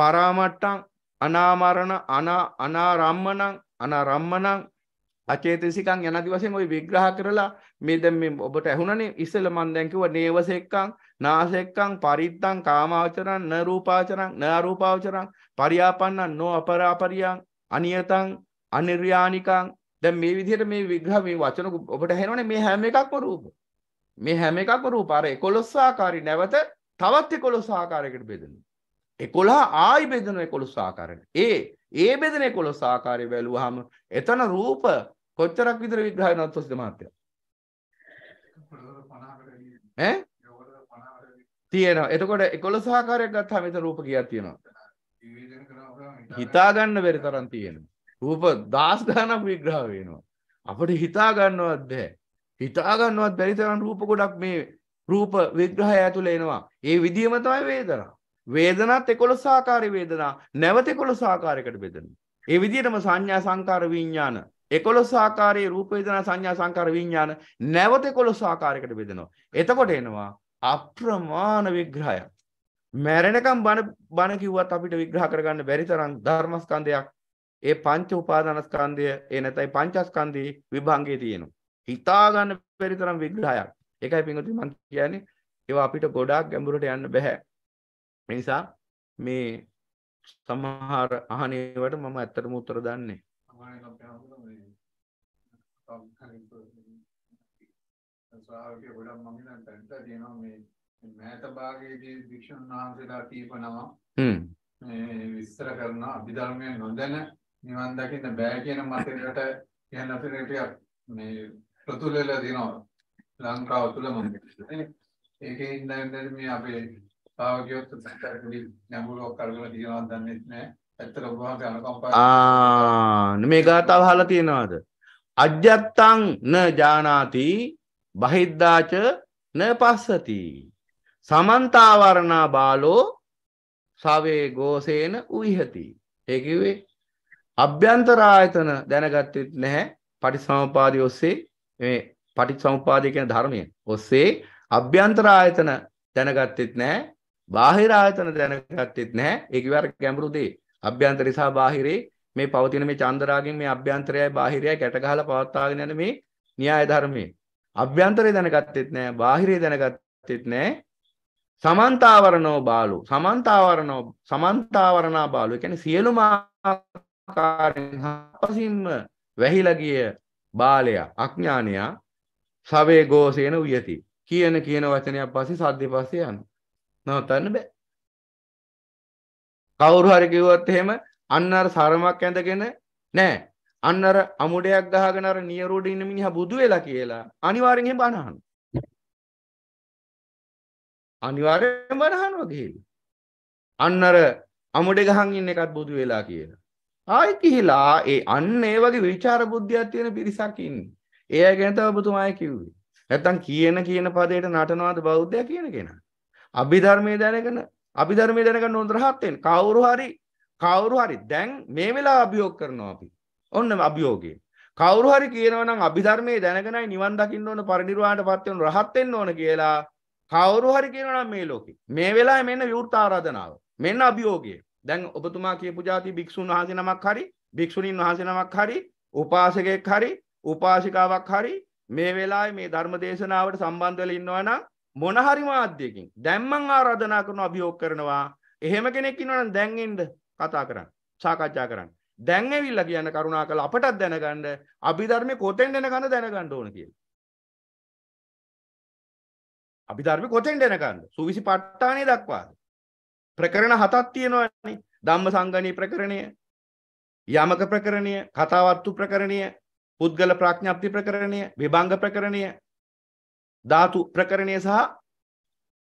පරාමට්ටන් අනාමරණ අනාරම්මනං අනාරම්මනං අචේතසිකං යනති වශයෙන් ඔය විග්‍රහ කරලා මේ දැන් මේ ඔබට ඇහුණනේ ඉස්සෙල්ල මම දැන් කිව්වා නේවසෙක්කං නාසෙක්කං පරිද්දං කාමාවචරං න රූපාවචරං න අරූපාවචරං පරියාපන්නං නො අපරාපරියං අනියතං අනිර්යානිකං දැන් මේ විදිහට මේ විග්‍රහ මේ වචන ඔබට ඇහෙනවනේ මේ හැම එකක්ම රූප මේ හැම එකක් රූපාර එකොළොස්සාකාරි නැවත තවත් එකොළොස්සාකාරයකට බෙදෙන. එකොළහා ආයි බෙදෙන එකොළොස්සාකාරයට. ඒ ඒ බෙදෙන එකොළොස්සාකාරය බැලුවහම එතන රූප කොච්චරක් විතර විග්‍රහ වෙනවද තොස්ද මහත්තයා? ඈ? තියෙනවා. එතකොට එකොළොස්සාකාරයක් ගත්තාම එතන රූප කීයක් තියෙනවද? හිතා ගන්න බැරි තරම් තියෙනවා. රූප 10 ගණක් විග්‍රහ වෙනවා. අපිට හිතා ගන්නවත් බැහැ. හිතාගන්නවත් බැරි තරම් රූප ගොඩක් මේ රූප විග්‍රහය ඇතුළේ එනවා. ඒ විදිහම තමයි වේදනා. වේදනාත් 11 ආකාරي වේදනා නැවත 11 ආකාරයකට බෙදෙනවා. ඒ විදිහටම සංඥා සංකාර විඥාන 11 ආකාරයේ රූප වේදනා සංඥා සංකාර විඥාන නැවත 11 ආකාරයකට බෙදෙනවා. එතකොට එනවා අප්‍රමාණ විග්‍රහයක්. මැරෙනකම් බණ බණ කිව්වත් අපිට විග්‍රහ කරගන්න බැරි තරම් ධර්මස්කන්ධයක් ඒ පංච උපාදානස්කන්ධය ඒ නැත්නම් පංචස්කන්ධේ විභංගේ තියෙනවා. හිතාගන්න පෙරි තරම් විග්‍රහයක් එකයි පිඟුතුනි මම කියන්නේ ඒවා අපිට ගොඩාක් ගැඹුරට යන්න බෑ ඒ නිසා මේ සමහර අහණේවට මම ඇත්තටම උත්තර දන්නේ ස්වාභාවික ගොඩක් මම නම් දැන්ට තියෙනවා මේ මෑත භාගයේදී වික්ෂුන් වහන්සේලා කියපනවා මේ විස්තර කරන අභිධර්මයේ නොදැන නිවන් දකින්න බෑ කියන මතයකට කියන අපිට මේ ප්‍රතුල වෙලා තියෙනවා ලංකාව තුළම. ඒකේ ඉන්න ඉන්න මේ අපේ සාවකියොත් සත්‍යකදී නැඹුලක් කරගෙන තියනවා දන්නේ නැහැ. ඇත්තට ඔබවහන්සේ අනුකම්පාව ආ මේ ගාතාව අහලා තියෙනවද? අජත්තං න ජානාති බහිද්දාච න පස්සති සමන්තාවරණා බාලෝ සවේ ගෝසේන උයිහති ඒකිවේ අභ්‍යන්තරායතන දැනගත්තෙත් නැහැ පටිසමපාදි ඔස්සේ මේ පටිච්චසමුප්පාදය කියන ධර්මය ඔස්සේ අභ්‍යන්තර ආයතන දැනගත්තෙත් නැහැ බාහිර ආයතන දැනගත්තෙත් නැහැ ඒක විවර ගැඹුරු දෙය අභ්‍යන්තරය සහ බාහිරේ මේ පවතින මේ චන්දරාගෙන් මේ අභ්‍යන්තරයයි බාහිරයයි කැට ගහලා පවත්වාගෙන යන මේ න්‍යාය ධර්මයේ අභ්‍යන්තරය දැනගත්තෙත් නැහැ බාහිරය දැනගත්තෙත් නැහැ සමන්තාවරණෝ බාලු සමන්තාවරණෝ සමන්තාවරණා බාලු කියන්නේ සියලුම ආකාරයෙන් හපසින්ම වැහිලා ගිය බාලයා අඥානයා සවේ ගෝසේන උයති කියන කියන වචනයක් පස්සේ සද්දේ පස්සේ යන නවතන්න බෑ කවුරු හරි කිව්වොත් එහෙම අන්න අර සරමක් ඇඳගෙන නෑ අන්න අර අමුඩයක් ගහගෙන අර නියර උඩ ඉන්න මිනිහා බුදු වෙලා කියලා අනිවාර්යෙන් එහෙම බණ අහනවා අනිවාර්යෙන් බණ අහනවා ගිහින් අන්න අර අමුඩේ ගහන් ඉන්න එකත් බුදු වෙලා කියලා ආයි ගිහිලා ඒ අන්න ඒ වගේ විචාර බුද්ධියක් තියෙන පිරිසක් ඉන්නේ. ඒ අය ගැන තමයි ඔබතුමාය කිව්වේ. නැත්තම් කියන කියන පදයට නටනවාද බෞද්ධය කියන කෙනා. අභිධර්මයේ දැනගෙන අභිධර්මයේ දැනගන්න ඕන තරහත් වෙන. කවුරු හරි කවුරු හරි දැන් මේ වෙලාව අභියෝග කරනවා අපි. ඔන්න අභියෝගය. කවුරු හරි කියනවා නම් අභිධර්මයේ දැනගෙනයි නිවන් දකින්න ඕන පරිණිරවාණයටපත් වෙන රහත් වෙන්න ඕන කියලා කවුරු හරි කියනවා නම් මේ ලෝකේ මේ වෙලාවේ මෙන්න විවෘත ආරාධනාව. මෙන්න අභියෝගය. දැන් ඔබතුමා කියපු ජාති භික්ෂූන් වහන්සේ නමක් හරි භික්ෂුණීන් වහන්සේ නමක් හරි උපාසකෙක් හරි උපාසිකාවක් හරි මේ වෙලාවේ මේ ධර්ම දේශනාවට සම්බන්ධ වෙලා ඉන්නවා නම් මොන හරි මාධ්‍යකින් දැන් මං ආරාධනා කරනවා අභියෝග කරනවා එහෙම කෙනෙක් ඉන්නවා නම් දැන් එන්න කතා කරන්න සාකච්ඡා කරන්න දැන් ඇවිල්ලා කියන්න කරුණා කළා අපටත් දැනගන්න අභිධර්මයේ කොතෙන්ද එනකන්ද දැනගන්න ඕන කියලා අභිධර්මයේ කොතෙන්ද එනකන්ද සුවිසි ප ဋ ාණේ දක්වාද ප්‍රකරණ හතත් තියෙනවානේ ධම්ම සංගනී ප්‍රකරණය යමක ප්‍රකරණය කතාවත්තු ප්‍රකරණය පුද්ගල ප්‍රඥප්ති ප්‍රකරණය විභංග ප්‍රකරණය ධාතු ප්‍රකරණය සහ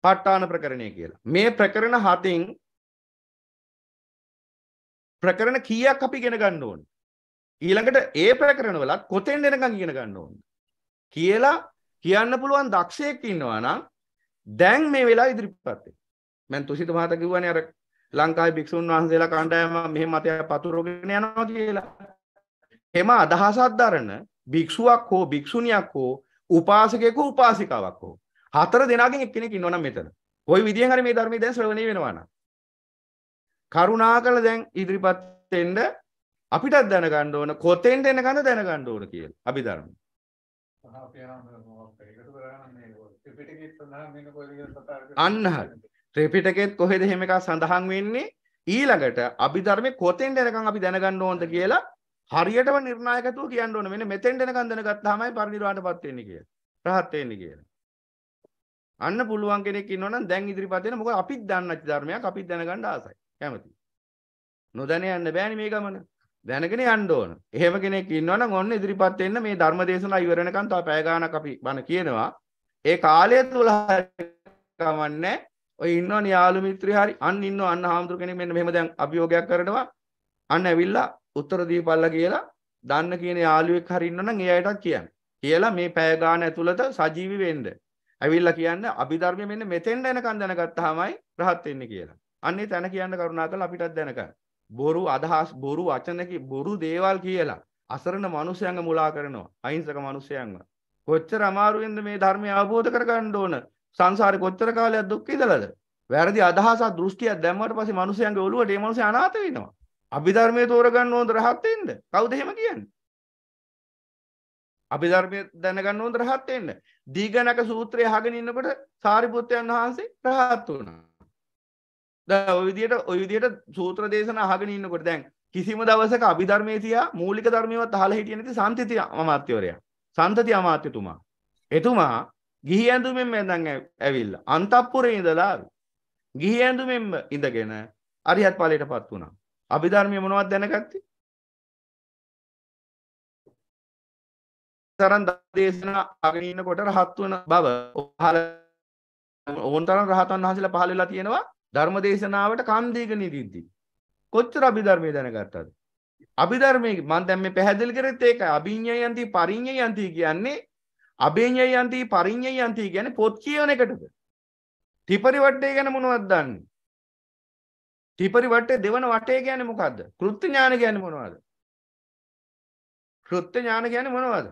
පට්ටාන ප්‍රකරණය කියලා මේ ප්‍රකරණ හතෙන් ප්‍රකරණ කීයක් අපි ගෙන ගන්න ඕන ඊළඟට ඒ ප්‍රකරණවලත් කොතෙන් දෙනකම් ඉගෙන ගන්න ඕන කියලා කියන්න පුළුවන් දක්ෂයෙක් ඉන්නවා නම් දැන් මේ වෙලාව ඉදිරිපත් වෙන්න මැන් තුසිත මහත කිව්වන අර ලංකායි භික්ෂූන් වහන්සේලා කණ්ඩායම මෙහෙ මතය පතුරගෙන යනවා කියලා එම අදහසත්ධරන භික්ෂුවක් හෝ භික්ෂුණයක් හෝ උපාසකයකු උපාසිකාවක් හෝ හතර දෙනාගෙන් එක්කෙනෙකින් නොනම් මෙතන ඔයි විදිහ හරි මේ ධර්මයේ දැන් ශ්‍රවණය වෙනවා නම් කරුණාකර දැන් ඉදිරිපත් වෙන්න අපිටත් දැනගන්න ඕන කොතෙන්ද එනකන්ද දැනගන්න ඕන කියලා අභිධර්ම. අන්න හරි. ත්‍රේපිටකෙත් කොහෙද එහෙම එකක් සඳහන් වෙන්නේ ඊළඟට අභිධර්මයේ කොතෙන් දැනගන් අපි දැනගන්න ඕනද කියලා හරියටම නිර්ණායකතුව කියන්න ඕන මෙන්න මෙතෙන් දැනගන් දැනගත්තාමයි පරිණිරවාණයටපත් වෙන්නේ කියලා. රහත් වෙන්නේ කියලා. අන්න පුළුවන් කෙනෙක් ඉන්නවා නම් දැන් ඉදිරිපත් වෙන මොකද අපිත් දන්නච්ච ධර්මයක් අපිත් දැනගන්න ආසයි. කැමති. නොදැන යන්න බෑනේ මේ ගමන. දැනගෙන යන්න ඕන. එහෙම කෙනෙක් ඉන්නවා නම් ඔන්න ඉදිරිපත් වෙන්න මේ ධර්ම දේශනාව ඉවර වෙනකන් තව පැය ගාණක් අපි බණ කියනවා. ඒ කාලය තුල කමන්නේ ඔය ඉන්නවා යාළු මිත්‍රය හරි අන්න ඉන්නවා අන්න හාමුදුරු කෙනෙක් මෙන්න මෙහෙම දැන් අභියෝගයක් කරනවා අන්න ඇවිල්ලා උත්තර දීපල්ලා කියලා දන්න කියන යාළුවෙක් හරි ඉන්නවනම් ඒ අයටත් කියන්න. කියලා මේ පැය ගාන ඇතුළත සජීවි වෙන්න. ඇවිල්ලා කියන්න අභිධර්මය මෙන්න මෙතෙන්ට එනකන් දැනගත්තාමයි රහත් වෙන්නේ කියලා. අන්නේ තැන කියන්න කරුණාකරලා අපිටත් දැනගන්න. බොරු අදහස් බොරු වචනකි බොරු දේවල් කියලා අසරණ මිනිසයන්ව මුලා කරනවා. අහිංසක මිනිසයන්ව. කොච්චර අමාරුවෙන්ද මේ ධර්මය අවබෝධ කරගන්න ඕන. සංසාරේ කොච්චර කාලයක් දුක් ඉඳලාද? වැරදි අදහසක් දෘෂ්ටියක් දැම්මට පස්සේ මිනිසයන්ගේ ඔළුවට ඒ මිනිසයා අනාථ වෙනවා. අභිධර්මයේ තෝරගන්න ඕනද රහත් වෙන්න? කවුද එහෙම කියන්නේ? අභිධර්මයේ දැනගන්න ඕනද රහත් වෙන්න? දීගණක සූත්‍රය අහගෙන ඉන්නකොට සාරිපුත්‍රයන් වහන්සේ රහත් වුණා. දැන් ওই විදියට ওই විදියට සූත්‍ර දේශන අහගෙන ඉන්නකොට දැන් කිසිම දවසක අභිධර්මයේ තියා මූලික ධර්මයවත් අහලා හිටියේ නැති සම්තිති අමාත්‍යවරයා. සම්තති අමාත්‍යතුමා. එතුමා ගිහි ඇඳුමෙන් ඇඳන් ඇවිල්ල අන්තපපුරේ ඉඳලා ගිහි ඇඳුමෙන් ඉඳගෙන අරිහත් පලට පත් වුණා අභිධර්මය මොනවත් දැනගත්ති තරන් දේශන අගනීන කොට රහත් වන බව හල ඕන්තරන් රහතන් වහසල පහලලා තියෙනවා ධර්ම දේශනාවට කන්දීක නීතිද්දී කොච්චර අභිධර්මය දැනගත්තද අභිධර්මය මන් දැම්ම පැහැදිල් කරෙත් ඒක අභිං්ඥ යන්ති පරිං්ඥ යන්ති කියන්නේ අභේඥයි යන්ති පරිින්ඥයි යන්ති ගැන පොත් කියවන එකටද ටිපරි වට්ටේ ගැන මොනවත් දන්න ටිපරි වටේ දෙවන වටේ ගැන මොකක්ද කෘත්ති ඥාන ගැන මොනවාද කෘත්්‍ය ඥාන ගැන මොනවාද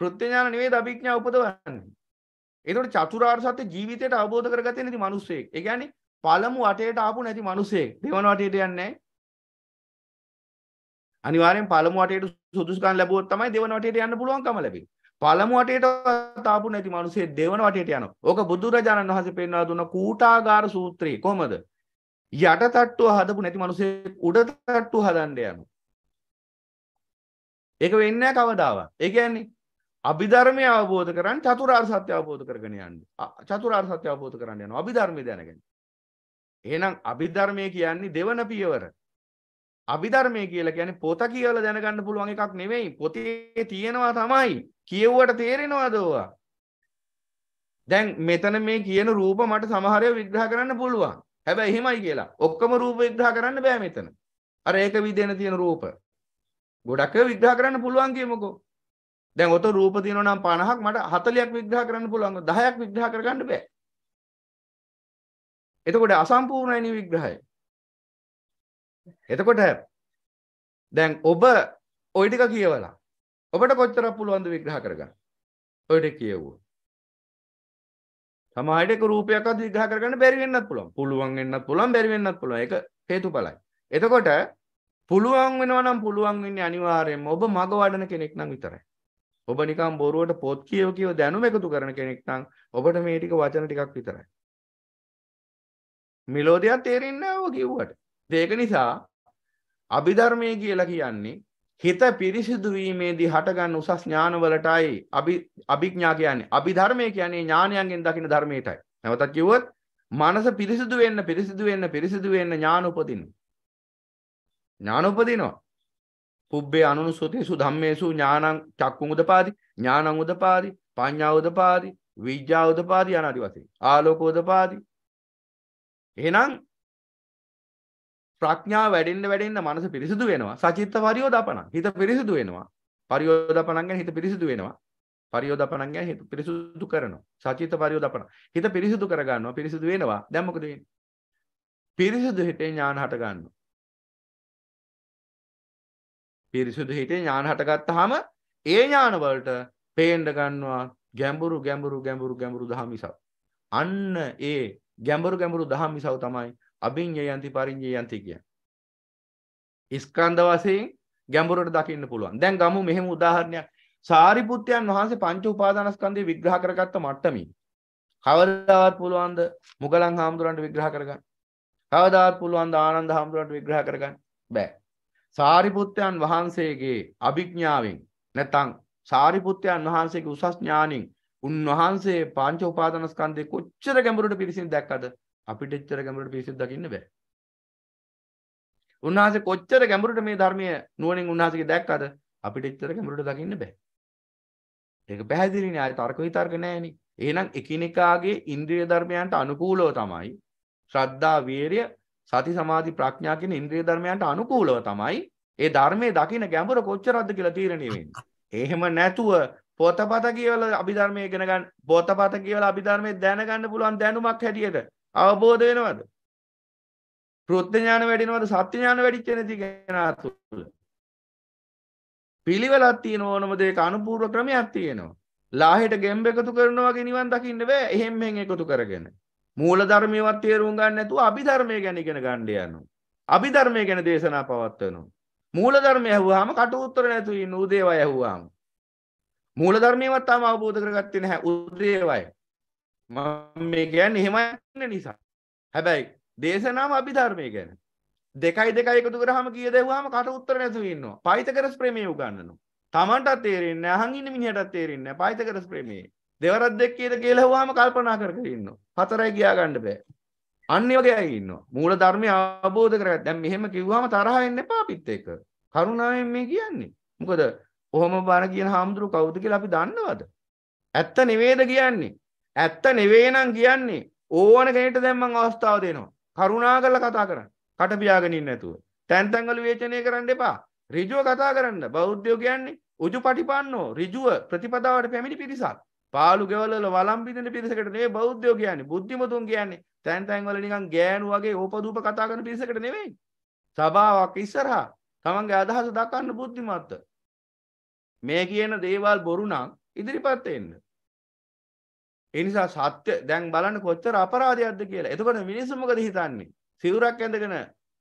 කෘත්්‍ය ඥාන නිවේ අභිඥා උපදවන්නේ එතකොට චතුරාර්ය සත්‍ය ජීවිතයට අවබෝධ කරගත්තේ නැති මිනිස්සෙක්. ඒ කියන්නේ පළමු වටේට ආපු නැති මිනිස්සෙක්. දෙවන වටේට යන්නේ නැහැ. අනිවාර්යෙන් පළමු වටේට සුදුසුකම් ලැබුවොත් තමයි දෙවන වටේට යන්න පුළුවන්කම ලැබෙන්නේ. පළමු වටේට තාපු නැති මනුසේ දෙවන වටේට යන ඕක බුදුරජාණන් වහස පෙන්වා දුන්න කූටාගාර සූත්‍රයේ කොමද යට තට්ටුව හදපු නැති මනුසේ උඩ තට්ටු හදන්ඩ යනු ඒක වෙන්න කවදාව ඒගැන්නේ අභිධර්මය අවබෝධ කරන්න චතුරාර් සත්‍ය අවබෝධ කරගෙන යන්න චතුරාර් සත්‍ය අවබෝධ කරන්න යන අභිධර්මය දැනගෙන එහෙනම් අභිධර්මය කියන්නේ දෙවන පියවර අභිධර්මය කියලා ගැන පොත කියල දැනගන්න පුළුවන් එකක් නෙවෙයි පොතේ තියෙනවා තමයි කියව්වට තේරෙනවා දෝවා දැන් මෙතන මේ කියන රූප මට සමහරය විග්‍රහ කරන්න පුළුවන් හැබැ එහෙමයි කියලා ඔක්කම රූප විග්‍රහ කරන්න බෑ මෙතන අර ඒක විදෙන තියෙන රූප ගොඩක් විග්‍රහ කරන්න පුළුවන් කියමකෝ දැන් ඔත රූප තියෙනවා නම් 50ක් මට 40ක් විග්‍රහ කරන්න පුළුවන් 10ක් විග්‍රහ කරගන්න බෑ එතකොට අසම්පූර්ණයි නිවිග්‍රහය එතකොට දැන් ඔබ ඔය ටික කියවලා ඔබට කොච්චරක් පුළුවන්ද විග්‍රහ කරගන්න ඔය ටික කියවුවා සමහරට ඒක රූපයක්වත් විග්‍රහ කරගන්න බැරි වෙන්නත් පුළුවන් පුළුවන් වෙන්නත් පුළුවන් බැරි වෙන්නත් පුළුවන් ඒක හේතුඵලයි එතකොට පුළුවන් වෙනවා නම් පුළුවන් වෙන්නේ අනිවාර්යයෙන්ම ඔබ මග වඩන කෙනෙක් නම් විතරයි ඔබ නිකම් බොරුවට පොත් කියව කියව දැනුම එකතු කරන කෙනෙක් නම් ඔබට මේ ටික වචන ටිකක් විතරයි මිලෝදියා තේරෙන්නේ නැහැ ඔය කිව්වට ඒක නිසා අභිධර්මය කියලා කියන්නේ හිත පිරිසිදුවීමේදී හටගන්න උසස් ඥානවලටයි අභිඥා කියන්නේ අභිධර්මය කියන්නේ ඥානයන්ගෙන් දකින ධර්මයටයි නැවතත් කිව්වොත් මනස පිරිසිදු වෙන්න පිරිසිදු වෙන්න පිරිසිදු වෙන්න ඥාන උපදිනවා ඥාන උපදිනවා පුබ්බේ අනුනුසුතිසු ධම්මේසු ඥානං චක්කුං උදපාදි ඥානං උදපාදි පඤ්ඤා උදපාදි විඥා උදපාදි යනාදි වශයෙන් ආලෝක උදපාදි එහෙනම් ප්‍රඥාව වැඩෙන්න වැඩෙන්න මනස පිරිසිදු වෙනවා. සචිත්ත පරියෝදපණං. හිත පිරිසිදු වෙනවා. පරියෝදපණං ගැන හිත පිරිසිදු වෙනවා. පරියෝදපණං ගැන හිත පිරිසිදු කරනවා. සචිත්ත පරියෝදපණං. හිත පිරිසිදු කර ගන්නවා. පිරිසිදු වෙනවා. දැන් මොකද වෙන්නේ? පිරිසිදු හිතේ ඥාන හට ගන්නවා. පිරිසිදු හිතේ ඥාන හටගත්තාම ඒ ඥාන වලට පේන්න ගන්නවා ගැඹුරු ගැඹුරු ගැඹුරු ගැඹුරු දහම් මිසක්. අන්න ඒ ගැඹුරු ගැඹුරු දහම් මිසක් තමයි අභිඤ්ඤයන්ති පරිඤ්ඤයන්ති කියන්නේ. ස්කන්ධ වශයෙන් ගැඹුරට දකින්න පුළුවන්. දැන් ගමු මෙහෙම උදාහරණයක්. සාරිපුත්යන් වහන්සේ පංච උපාදානස්කන්ධය විග්‍රහ කරගත්ත මට්ටමින් කවදාවත් පුළුවන්ද මුගලන් හාමුදුරන්ට විග්‍රහ කරගන්න. කවදාවත් පුළුවන්ද ආනන්ද හාමුදුරන්ට විග්‍රහ කරගන්න. බෑ. සාරිපුත්යන් වහන්සේගේ අභිඥාවෙන් නැතන් සාරිපුත්යන් වහන්සේගේ උසස් ඥානින් උන්වහන්සේ පංච උපාදානස්කන්ධය කොච්චර ගැඹුරට පිරිසිදු දැක්කද අපිට එච්චර ගැඹුරට පිරිසිදු දකින්න බෑ. උන්වහන්සේ කොච්චර ගැඹුරට මේ ධර්මයේ නුවණින් උන්වහන්සේගේ දැක්කද අපිට එච්චර ගැඹුරට දකින්න බෑ. ඒක පැහැදිලිනේ ආය තර්ක විතර්ක නෑනේ. එහෙනම් එකිනෙකාගේ ඉන්ද්‍රිය ධර්මයන්ට අනුකූලව තමයි ශ්‍රද්ධා වීරිය සති සමාධි ප්‍රඥා කියන ඉන්ද්‍රිය ධර්මයන්ට අනුකූලව තමයි ඒ ධර්මයේ දකින්න ගැඹුර කොච්චරද කියලා තීරණය වෙන්නේ. එහෙම නැතුව පොතපත කියවල අභිධර්මය ඉගෙන ගන්න පොතපත කියවල අභිධර්මයේ දැනගන්න පුළුවන් දැනුමක් හැටියට අවබෝධ වෙනවද ප්‍රෘත්්ඥාන වැඩිනවද සත්‍යඥාන වැඩිච්චනති ගෙනතුළ පිළිවෙලත් තියෙන ඕනම දෙක අනුපූර්ව ක්‍රමයක් තියෙනවා ලාහෙට ගෙම්බ එකතු කරනවාගේ නිවන් දකින්න බෑ එහෙම මෙහෙන් එකතු කරගෙන මූල ධර්මයවත් තේරුම් ගන්න නැතුව අභිධර්මය ගැන ඉගෙන ගන්න යනවා අභිධර්මය ගැන දේශනා පවත්වනවා මූල ධර්මය ඇහුවාම කට උත්තර නැතුව ඉන්න උදේවය ඇහුවාම මූල ධර්මයවත් තාම අවබෝධ කරගත්තේ නැහැ උදේවය මේ ගැන් එහෙමන්න නිසා හැබැයි දේශනාම අපි ධර්මය ගැන දෙකයි දෙක එකතු කරහම කිය දෙවවාම කට උත්තර නැතුවන්නවා පයිතකරස් ප්‍රමේ උගන්නනවා තමන්ටත් තේරෙන්න අහගන්න මිනිහටත් තේරෙන්න පයිතකරස් ප්‍රමේ දෙවරත් දෙක්කේද කියලහවාම කල්පනා කරක ඉන්න හතරයි ගියා ගණ්ඩ බෑ අන්න වගේ ඉන්න මූල ධර්මය අවබෝධ කර දැම් මෙහෙම කිව්වාම තරහ එන්න පාපිත් එක කරුණාවෙන් මේ කියන්නේ මොකද ඔහොම බාර කියන හාමුදුරු කෞුතු කියලා අපි දන්නවද ඇත්ත නිවේද කියන්නේ ඇත්ත නෙවේනම් කියන්නේ ඕන කෙනෙට දැම්මං අවස්ථාව දෙනවා කරුණා කරලා කතා කරන්න කටපියාගෙන ඉන්න නැතුව තැන්තැන්වල විචනය කරන්න එපා ඍජුව කතා කරන්න බෞද්ධයෝ කියන්නේ උජු පටිපන්නෝ ඍජුව ප්‍රතිපදාවට පැමිණි පිරිසක් පාලු ගෙවල්වල වළම් බිඳින පිරිසකට නෙවෙයි බෞද්ධයෝ කියන්නේ බුද්ධිමතුන් කියන්නේ තැන් තැන්වල නිකන් ගෑනු වගේ ඕපදූප කතා කරන පිරිසකට නෙවෙයි සභාවක් ඉස්සරහා තමන්ගේ අදහස දක්වන්න බුද්ධිමත්ව මේ කියන දේවල් බොරු නම් ඉදිරිපත් වෙන්න එනිසා සත්‍ය දැන් බලන්න කොච්චර අපරාධයක්ද කියලා. එතකොට මිනිස්සු මොකද හිතන්නේ? සිවුරක් ඇඳගෙන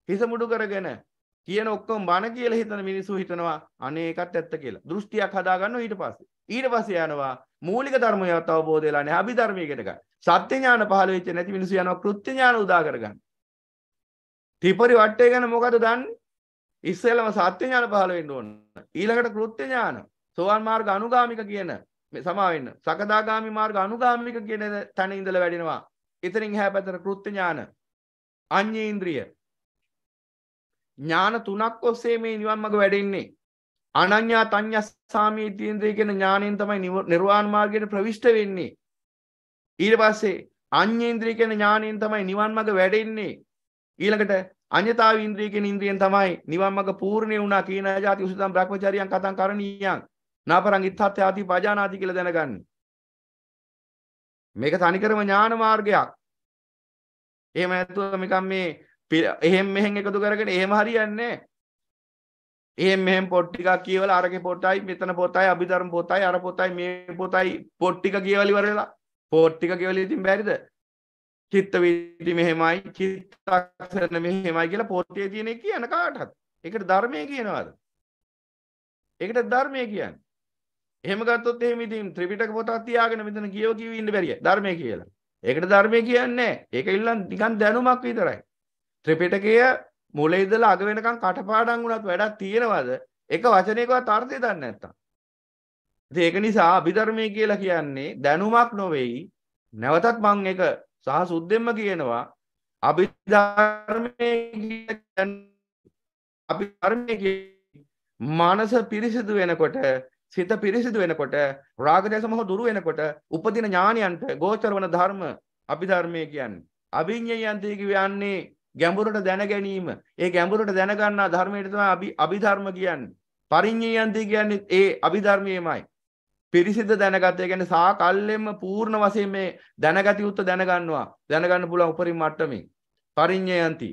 හිස මුඩු කරගෙන කියන ඔක්කොම බන කියලා හිතන මිනිස්සු හිතනවා අනේ ඒකත් ඇත්ත කියලා. දෘෂ්ටියක් හදාගන්නවා ඊට පස්සේ. ඊට පස්සේ යනවා මූලික ධර්මයවත් අවබෝධ වෙලා නැහැ. අභිධර්මයකට ගන්න. සත්‍ය ඥාන පහළ වෙච්ච නැති මිනිස්සු යනවා කෘත්‍ය ඥාන උදා කරගන්න. ත්‍රිපරි වටේ ගැන මොකද දන්නේ? ඉස්සෙල්ලම සත්‍ය ඥාන පහළ වෙන්න ඕන. ඊළඟට කෘත්‍ය ඥාන, සෝවාන් මාර්ග අනුගාමික කියන සමාවෙන්න සකදාගාමි මාර්ග අනුගාමික කියන තැන ඉඳලා වැඩෙනවා එතනින් එහා පැත්තට කෘත්‍ය ඥාන අඤ්ඤේන්ද්‍රිය ඥාන තුනක් ඔස්සේ මේ නිවන් මඟ වැඩෙන්නේ අනඤ්ඤා තඤ්ඤස්සාමී තීන්ද්‍රිය කියන ඥාණයෙන් තමයි නිර්වාණ මාර්ගයට ප්‍රවිෂ්ඨ වෙන්නේ ඊට පස්සේ අඤ්ඤේන්ද්‍රිය කියන ඥාණයෙන් තමයි නිවන් මඟ වැඩෙන්නේ ඊළඟට අඤ්ඤතාව ඉන්ද්‍රිය කියන ඉන්ද්‍රියෙන් තමයි නිවන් මඟ පූර්ණේ වුණා කියන જાති උසතම් භ්‍රමචාරියන් කතං කරණීයන් නාපරංගිත්ථත් යාති පජානාති කියලා දැනගන්නේ. මේක තනිකරම ඥාන මාර්ගයක්. එහෙම නැතුව නිකන් මේ එහෙම් මෙහෙම් එකතු කරගෙන එහෙම හරියන්නේ නැහැ. එහෙම මෙහෙම පොත් ටිකක් කියවලා අරගේ පොතයි මෙතන පොතයි අභිධර්ම පොතයි අර පොතයි මේ පොතයි පොත් ටික කියවලා ඉවර වෙලා පොත් ටික කියවලා ඉතින් බැරිද? චිත්ත වීති මෙහෙමයි චිත්තක්ෂණ මෙහෙමයි කියලා පොතේ තියෙන කියන කාටත් ඒකට ධර්මය කියනවාද ඒකට ධර්මය කියන්නේ එහෙම ගත්තොත් එහෙම ඉතින් ත්‍රිපිටක පොතක් තියාගෙන මෙතන කියව කිව ඉන්න බැරිය ධර්මය කියලා. ඒකට ධර්මය කියන්නේ ඒක ඉල්ලන් නිකන් දැනුමක් විතරයි. ත්‍රිපිටකය මුලේ ඉඳලා අග වෙනකන් කටපාඩම් වුණත් වැඩක් තියනවාද? එක වචනයකවත් අර්ථය දන්නේ නැත්තම්. ඉතින් ඒක නිසා අභිධර්මය කියලා කියන්නේ දැනුමක් නොවේයි. නැවතත් මම ඒක සහ සුද්ධෙන්ම කියනවා අභිධර්මය අපි ධර්මය මනස පිරිසිදු වෙනකොට සිත පිරිසිදු වෙනකොට රාගදේශ මොහ දුරු වෙනකොට උපදින ඥානයන්ට ගෝචර වන ධර්ම අභිධර්මය කියන්නේ. අභිඤ්ඤයන්ති කියන්නේ ගැඹුරට දැන ගැනීම. ඒ ගැඹුරට දැනගන්නා ධර්මයට තමයි අභිධර්ම කියන්නේ. පරිඤ්ඤයන්ති කියන්නේ ඒ අභිධර්මයේමයි. පිරිසිදු දැනගත ඒ කියන්නේ සාකල්යෙම පූර්ණ වශයෙන් මේ දැනගති යුත්ත දැනගන්නවා. දැනගන්න පුළුවන් උපරිම මට්ටමින්. පරිඤ්ඤයන්ති.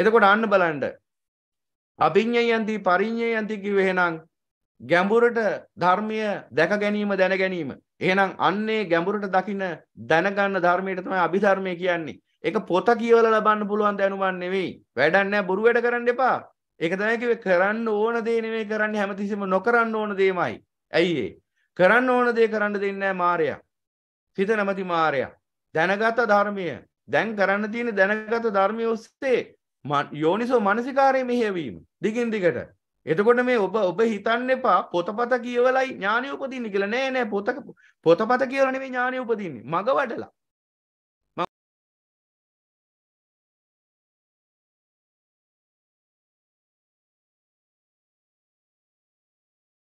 එතකොට අන්න බලන්න. අභිඤ්ඤයන්ති පරිඤ්ඤයන්ති කිව්වේ එහෙනම් ගැඹුරට ධර්මය දැක ගැනීම දැන ගැනීම. එහෙනම් අන්නේ ගැඹුරට දකින දැනගන්න ධර්මයට තමයි අභිධර්මය කියන්නේ. ඒක පොත කියවල ලබන්න පුළුවන් දැනුමක් නෙවෙයි. වැඩක් නැහැ බොරු වැඩ කරන්න එපා. ඒක තමයි කිව්වේ කරන්න ඕන දේ නෙවෙයි කරන්නේ හැමතිස්සෙම නොකරන්න ඕන දේමයි. ඇයි ඒ? කරන්න ඕන දේ කරන්න දෙන්නේ නැහැ මායя. හිත නැමැති මායя. දැනගත ධර්මය. දැන් කරන්න තියෙන දැනගත ධර්මයේ ඔස්සේ යෝනිසෝ මනසිකාරයේ මෙහෙවීම. දිගින් දිගට එතකොට මේ ඔබ ඔබ හිතන්න එපා පොතපත කියවලයි ඥානය උපදින්න කියලා නෑ නෑ පොත පොතපත කියවලනේ මේ ඥානය උපදින්නේ මග වඩලා